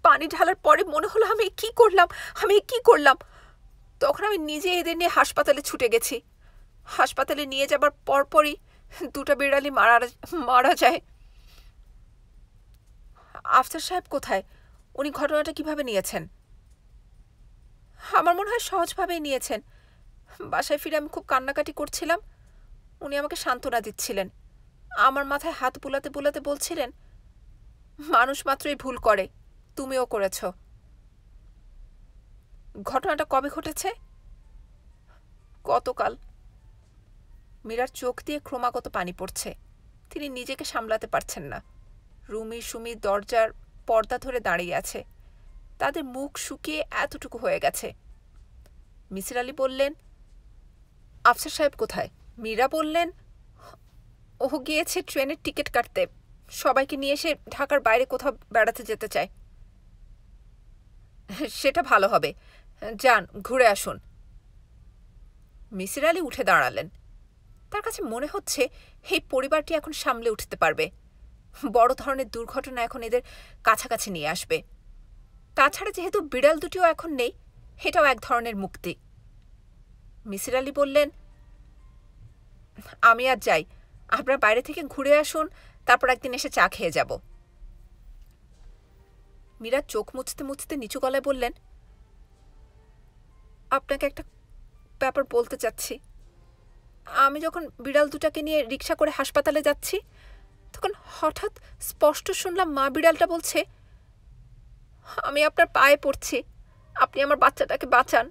পানি ঢালার পরে মনে হলো আমি কি করলাম আমি কি করলাম তখন আমি নিজে এদের নিয়ে হাসপাতালে ছুটে গেছি হাসপাতালে নিয়ে যাবার পরপরই দুটা বিড়ালি মারা মারা যায় আফসার সাহেব কোথায় উনি ঘটনাটা কিভাবে নিয়েছেন আমার মনে হয় সহজভাবেই নিয়েছেন বাসায় ফিরে আমি খুব কান্নাকাটি করছিলাম উনি আমাকে সান্ত্বনা দিচ্ছিলেন আমার মাথায় হাত বুলাতে বুলাতে বলছিলেন মানুষ মাত্রই ভুল করে তুমিও করেছ ঘটনাটা কবে ঘটেছে গতকাল মীরার চোখ দিয়ে ক্রমাগত পানি পড়ছে তিনি নিজেকে সামলাতে পারছেন না রুমি সুমি দরজার পর্দা ধরে দাঁড়িয়ে আছে তাদের মুখ শুকিয়ে এতটুকু হয়ে গেছে মিসির আলী বললেন আফসার সাহেব কোথায় মীরা বললেন ও গিয়েছে ট্রেনের টিকিট কাটতে সবাইকে নিয়ে এসে ঢাকার বাইরে কোথাও বেড়াতে যেতে চায় সেটা ভালো হবে যান ঘুরে আসুন মিসির আলী উঠে দাঁড়ালেন তার কাছে মনে হচ্ছে এই পরিবারটি এখন সামলে উঠতে পারবে বড় ধরনের দুর্ঘটনা এখন এদের কাছাকাছি নিয়ে আসবে তাছাড়া যেহেতু বিড়াল দুটিও এখন নেই এটাও এক ধরনের মুক্তি মিসির আলী বললেন আমি আর যাই আপনার বাইরে থেকে ঘুরে আসুন তারপর একদিন এসে চা খেয়ে যাব মীরা চোখ মুছতে মুছতে নিচু গলায় বললেন আপনাকে একটা ব্যাপার বলতে চাচ্ছি আমি যখন বিড়াল দুটাকে নিয়ে রিক্সা করে হাসপাতালে যাচ্ছি তখন হঠাৎ স্পষ্ট শুনলাম মা বিড়ালটা বলছে আমি আপনার পায়ে পড়ছি আপনি আমার বাচ্চাটাকে বাঁচান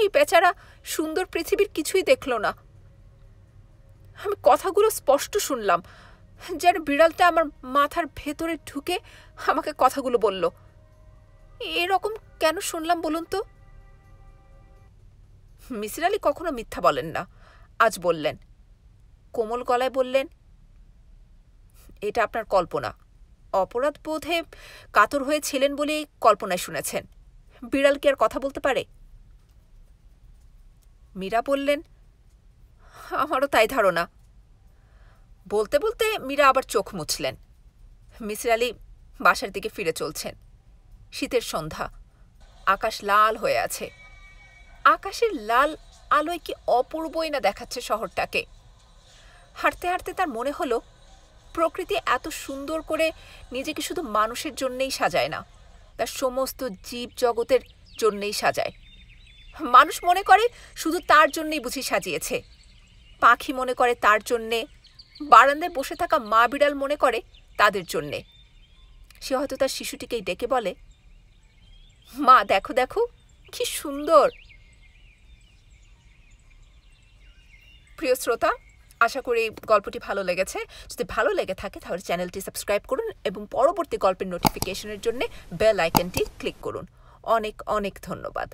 এই বেচারা সুন্দর পৃথিবীর কিছুই দেখল না আমি কথাগুলো স্পষ্ট শুনলাম যেন বিড়ালটা আমার মাথার ভেতরে ঢুকে আমাকে কথাগুলো বলল এরকম কেন শুনলাম বলুন তো মিসির আলী কখনো মিথ্যা বলেন না আজ বললেন কোমল গলায় বললেন এটা আপনার কল্পনা অপরাধ বোধে কাতর হয়ে ছিলেন বলে কল্পনায় শুনেছেন বিড়াল কি আর কথা বলতে পারে মীরা বললেন আমারও তাই ধারণা বলতে বলতে মীরা আবার চোখ মুছলেন মিসির আলি বাসার দিকে ফিরে চলছেন শীতের সন্ধ্যা আকাশ লাল হয়ে আছে আকাশের লাল আলোয় কি অপূর্বই না দেখাচ্ছে শহরটাকে হাঁটতে হাঁটতে তার মনে হলো প্রকৃতি এত সুন্দর করে নিজেকে শুধু মানুষের জন্যেই সাজায় না তার সমস্ত জীব জগতের জন্যেই সাজায় মানুষ মনে করে শুধু তার জন্যেই বুঝি সাজিয়েছে পাখি মনে করে তার জন্যে বারান্দায় বসে থাকা মা বিড়াল মনে করে তাদের জন্যে সে হয়তো তার শিশুটিকেই ডেকে বলে মা দেখো দেখো কি সুন্দর প্রিয় শ্রোতা আশা করি গল্পটি ভালো লেগেছে যদি ভালো লেগে থাকে তাহলে চ্যানেলটি সাবস্ক্রাইব করুন এবং পরবর্তী গল্পের নোটিফিকেশনের জন্য বেল আইকনটি ক্লিক করুন অনেক অনেক ধন্যবাদ